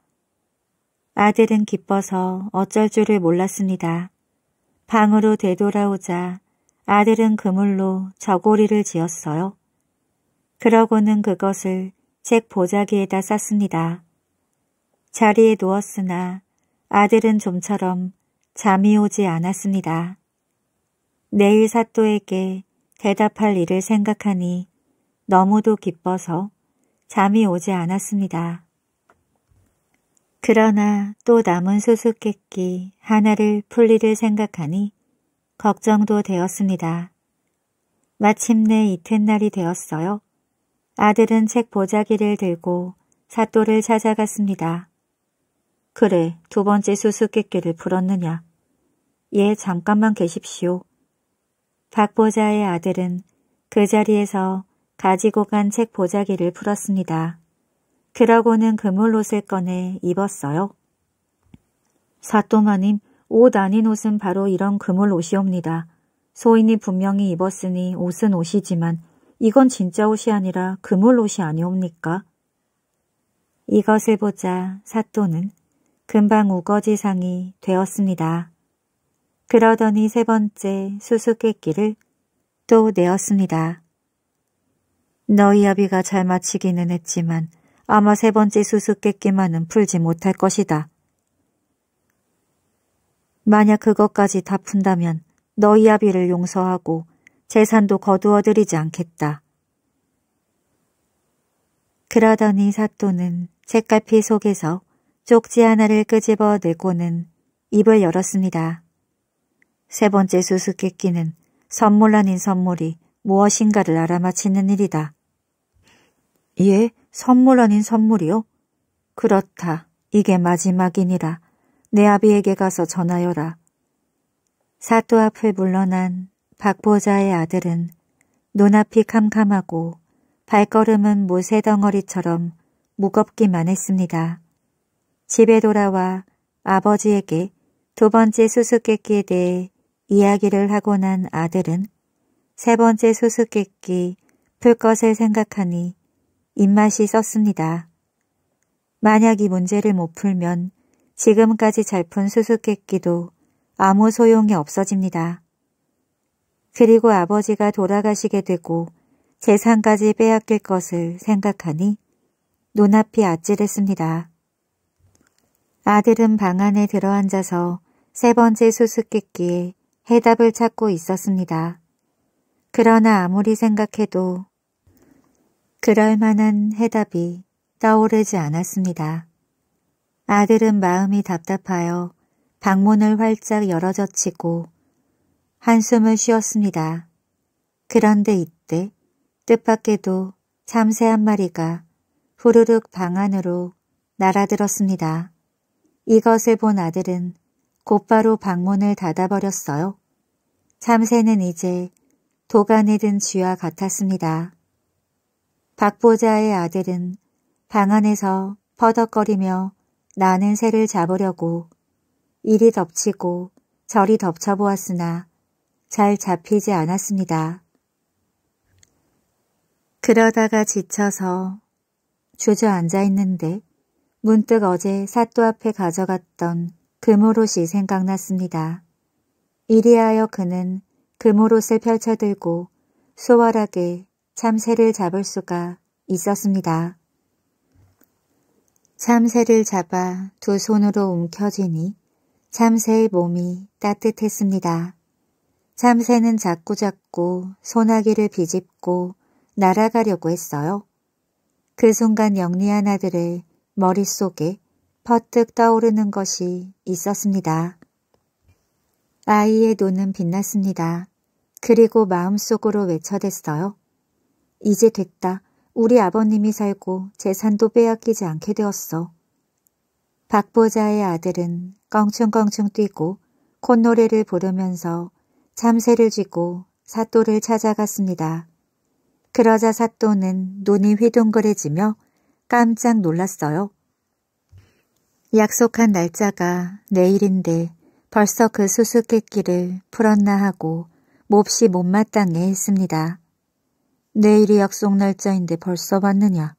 아들은 기뻐서 어쩔 줄을 몰랐습니다. 방으로 되돌아오자 아들은 그물로 저고리를 지었어요. 그러고는 그것을 책 보자기에다 쌌습니다. 자리에 누웠으나 아들은 좀처럼 잠이 오지 않았습니다. 내일 사또에게 대답할 일을 생각하니 너무도 기뻐서 잠이 오지 않았습니다. 그러나 또 남은 수수께끼 하나를 풀리를 생각하니 걱정도 되었습니다. 마침내 이튿날이 되었어요. 아들은 책 보자기를 들고 사또를 찾아갔습니다. 그래, 두 번째 수수께끼를 풀었느냐? 예, 잠깐만 계십시오. 박 보자의 아들은 그 자리에서 가지고 간 책 보자기를 풀었습니다. 그라고는 그물옷을 꺼내 입었어요. 사또마님, 옷 아닌 옷은 바로 이런 그물옷이옵니다. 소인이 분명히 입었으니 옷은 옷이지만 이건 진짜 옷이 아니라 그물옷이 아니옵니까? 이것을 보자 사또는 금방 우거지상이 되었습니다. 그러더니 세 번째 수수께끼를 또 내었습니다. 너희 아비가 잘 마치기는 했지만 아마 세 번째 수수께끼만은 풀지 못할 것이다. 만약 그것까지 다 푼다면 너희 아비를 용서하고 재산도 거두어들이지 않겠다. 그러더니 사또는 책갈피 속에서 쪽지 하나를 끄집어 내고는 입을 열었습니다. 세 번째 수수께끼는 선물 아닌 선물이 무엇인가를 알아맞히는 일이다. 예? 선물 아닌 선물이요? 그렇다. 이게 마지막이니라. 내 아비에게 가서 전하여라. 사또 앞을 물러난 박보자의 아들은 눈앞이 캄캄하고 발걸음은 모세덩어리처럼 무겁기만 했습니다. 집에 돌아와 아버지에게 두 번째 수수께끼에 대해 이야기를 하고 난 아들은 세 번째 수수께끼 풀 것을 생각하니 입맛이 썼습니다. 만약 이 문제를 못 풀면 지금까지 잘 푼 수수께끼도 아무 소용이 없어집니다. 그리고 아버지가 돌아가시게 되고 재산까지 빼앗길 것을 생각하니 눈앞이 아찔했습니다. 아들은 방 안에 들어앉아서 세 번째 수수께끼에 해답을 찾고 있었습니다. 그러나 아무리 생각해도 그럴 만한 해답이 떠오르지 않았습니다. 아들은 마음이 답답하여 방문을 활짝 열어젖히고 한숨을 쉬었습니다. 그런데 이때 뜻밖에도 참새 한 마리가 후루룩 방 안으로 날아들었습니다. 이것을 본 아들은 곧바로 방문을 닫아버렸어요. 참새는 이제 도가내든 쥐와 같았습니다. 박보자의 아들은 방 안에서 퍼덕거리며 나는 새를 잡으려고 이리 덮치고 저리 덮쳐보았으나 잘 잡히지 않았습니다. 그러다가 지쳐서 주저앉아 있는데 문득 어제 사또 앞에 가져갔던 금오롯이 생각났습니다. 이리하여 그는 금오롯을 펼쳐들고 소활하게 참새를 잡을 수가 있었습니다. 참새를 잡아 두 손으로 움켜쥐니 참새의 몸이 따뜻했습니다. 참새는 자꾸자꾸 소나기를 비집고 날아가려고 했어요. 그 순간 영리한 아들의 머릿속에 퍼뜩 떠오르는 것이 있었습니다. 아이의 눈은 빛났습니다. 그리고 마음속으로 외쳐댔어요. 이제 됐다. 우리 아버님이 살고 재산도 빼앗기지 않게 되었어. 박보자의 아들은 껑충껑충 뛰고 콧노래를 부르면서 참새를 쥐고 사또를 찾아갔습니다. 그러자 사또는 눈이 휘둥그레지며 깜짝 놀랐어요. 약속한 날짜가 내일인데 벌써 그 수수께끼를 풀었나 하고 몹시 못마땅해 했습니다. 내일이 약속 날짜인데 벌써 왔느냐.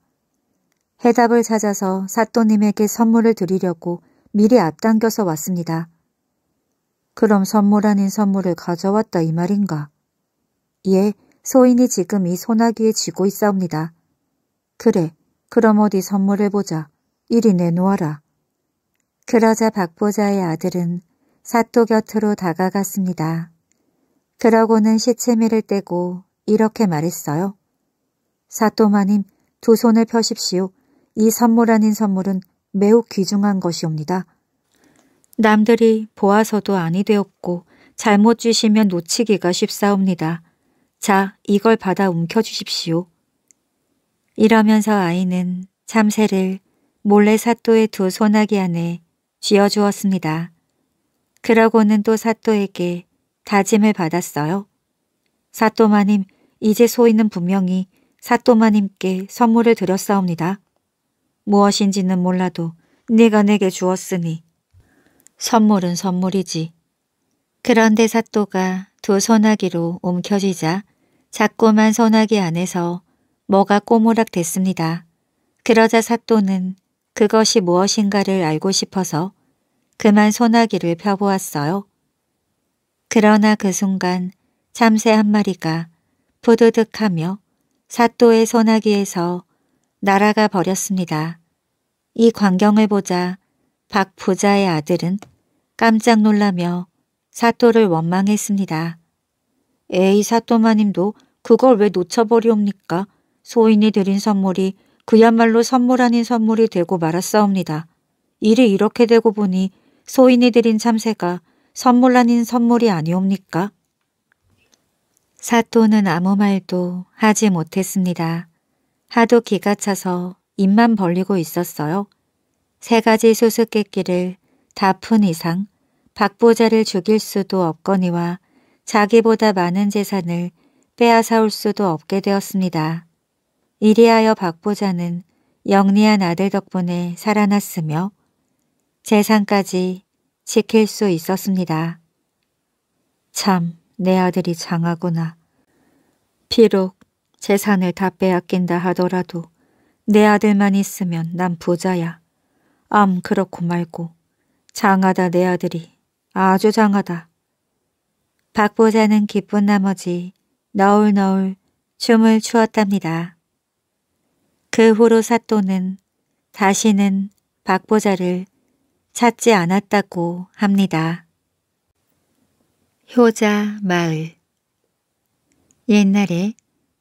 해답을 찾아서 사또님에게 선물을 드리려고 미리 앞당겨서 왔습니다. 그럼 선물 아닌 선물을 가져왔다 이 말인가? 예, 소인이 지금 이 소나기에 쥐고 있사옵니다. 그래, 그럼 어디 선물을 보자. 이리 내놓아라. 그러자 박보자의 아들은 사또 곁으로 다가갔습니다. 그러고는 시체미를 떼고 이렇게 말했어요. 사또마님, 두 손을 펴십시오. 이 선물 아닌 선물은 매우 귀중한 것이옵니다. 남들이 보아서도 아니 되었고 잘못 주시면 놓치기가 쉽사옵니다. 자, 이걸 받아 움켜주십시오. 이러면서 아이는 참새를 몰래 사또의 두 소나기 안에 쥐어주었습니다. 그러고는 또 사또에게 다짐을 받았어요. 사또마님, 이제 소인은 분명히 사또마님께 선물을 드렸사옵니다. 무엇인지는 몰라도 네가 내게 주었으니 선물은 선물이지. 그런데 사또가 두 소나기로 옮겨지자 자꾸만 소나기 안에서 뭐가 꼬무락 됐습니다. 그러자 사또는 그것이 무엇인가를 알고 싶어서 그만 소나기를 펴보았어요. 그러나 그 순간 참새 한 마리가 부드득하며 사또의 소나기에서 날아가 버렸습니다. 이 광경을 보자 박 부자의 아들은 깜짝 놀라며 사또를 원망했습니다. 에이 사또마님도 그걸 왜 놓쳐버리옵니까? 소인이 드린 선물이 그야말로 선물 아닌 선물이 되고 말았사옵니다. 일이 이렇게 되고 보니 소인이 드린 참새가 선물 아닌 선물이 아니옵니까? 사또는 아무 말도 하지 못했습니다. 하도 기가 차서 입만 벌리고 있었어요. 세 가지 수수께끼를 다 푼 이상 박보자를 죽일 수도 없거니와 자기보다 많은 재산을 빼앗아올 수도 없게 되었습니다. 이리하여 박보자는 영리한 아들 덕분에 살아났으며 재산까지 지킬 수 있었습니다. 참내 아들이 장하구나. 비록 재산을 다 빼앗긴다 하더라도 내 아들만 있으면 난 부자야. 암 그렇고 말고 장하다 내 아들이 아주 장하다. 박보자는 기쁜 나머지 너울너울 춤을 추었답니다. 그 후로 사또는 다시는 박보자를 찾지 않았다고 합니다. 효자 마을 옛날에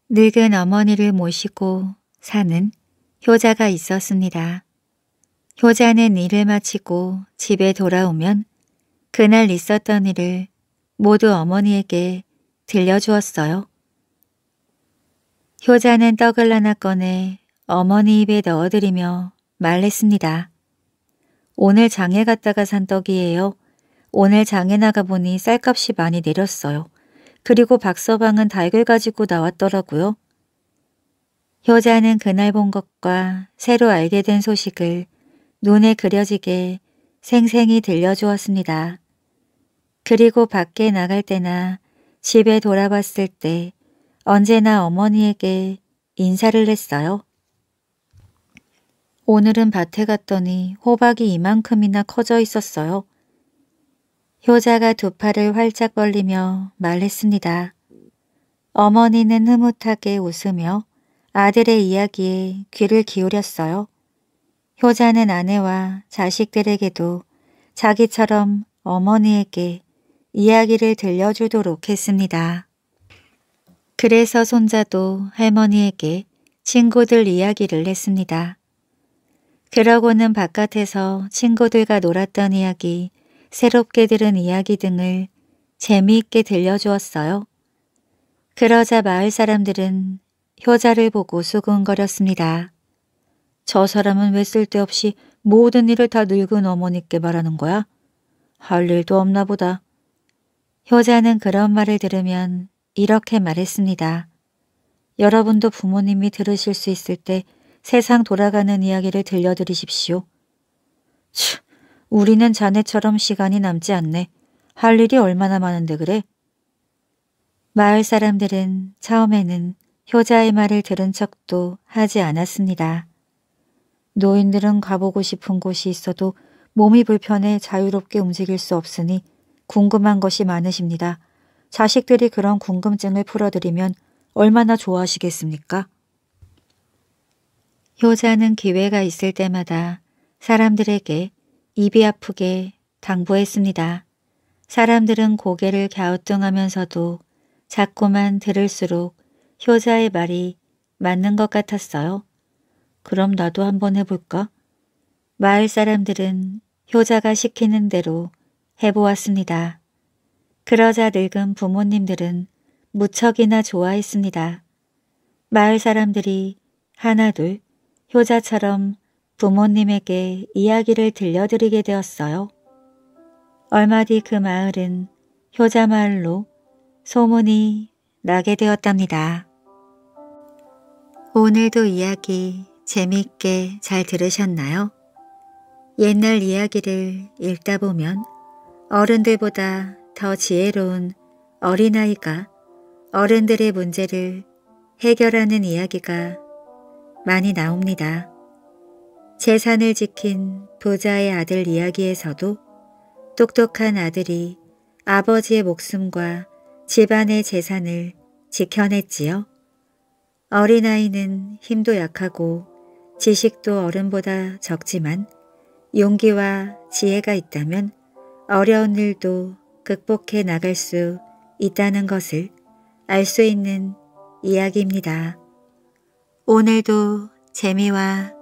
늙은 어머니를 모시고 사는 효자가 있었습니다. 효자는 일을 마치고 집에 돌아오면 그날 있었던 일을 모두 어머니에게 들려주었어요. 효자는 떡을 하나 꺼내 어머니 입에 넣어드리며 말했습니다. 오늘 장에 갔다가 산 떡이에요. 오늘 장에 나가 보니 쌀값이 많이 내렸어요. 그리고 박서방은 닭을 가지고 나왔더라고요. 효자는 그날 본 것과 새로 알게 된 소식을 눈에 그려지게 생생히 들려주었습니다. 그리고 밖에 나갈 때나 집에 돌아봤을 때 언제나 어머니에게 인사를 했어요. 오늘은 밭에 갔더니 호박이 이만큼이나 커져 있었어요. 효자가 두 팔을 활짝 벌리며 말했습니다. 어머니는 흐뭇하게 웃으며 아들의 이야기에 귀를 기울였어요. 효자는 아내와 자식들에게도 자기처럼 어머니에게 이야기를 들려주도록 했습니다. 그래서 손자도 할머니에게 친구들 이야기를 했습니다. 그러고는 바깥에서 친구들과 놀았던 이야기, 새롭게 들은 이야기 등을 재미있게 들려주었어요. 그러자 마을 사람들은 효자를 보고 수근거렸습니다. 저 사람은 왜 쓸데없이 모든 일을 다 늙은 어머니께 말하는 거야? 할 일도 없나 보다. 효자는 그런 말을 들으면 이렇게 말했습니다. 여러분도 부모님이 들으실 수 있을 때 세상 돌아가는 이야기를 들려드리십시오. 치, 우리는 자네처럼 시간이 남지 않네. 할 일이 얼마나 많은데 그래? 마을 사람들은 처음에는 효자의 말을 들은 척도 하지 않았습니다. 노인들은 가보고 싶은 곳이 있어도 몸이 불편해 자유롭게 움직일 수 없으니 궁금한 것이 많으십니다. 자식들이 그런 궁금증을 풀어드리면 얼마나 좋아하시겠습니까? 효자는 기회가 있을 때마다 사람들에게 입이 아프게 당부했습니다. 사람들은 고개를 갸우뚱하면서도 자꾸만 들을수록 효자의 말이 맞는 것 같았어요. 그럼 나도 한번 해볼까? 마을 사람들은 효자가 시키는 대로 해보았습니다. 그러자 늙은 부모님들은 무척이나 좋아했습니다. 마을 사람들이 하나둘 효자처럼 부모님에게 이야기를 들려드리게 되었어요. 얼마 뒤 그 마을은 효자마을로 소문이 나게 되었답니다. 오늘도 이야기 재미있게 잘 들으셨나요? 옛날 이야기를 읽다 보면 어른들보다 더 지혜로운 어린아이가 어른들의 문제를 해결하는 이야기가 많이 나옵니다. 재산을 지킨 부자의 아들 이야기에서도 똑똑한 아들이 아버지의 목숨과 집안의 재산을 지켜냈지요. 어린아이는 힘도 약하고 지식도 어른보다 적지만 용기와 지혜가 있다면 어려운 일도 극복해 나갈 수 있다는 것을 알 수 있는 이야기입니다. 오늘도 재미와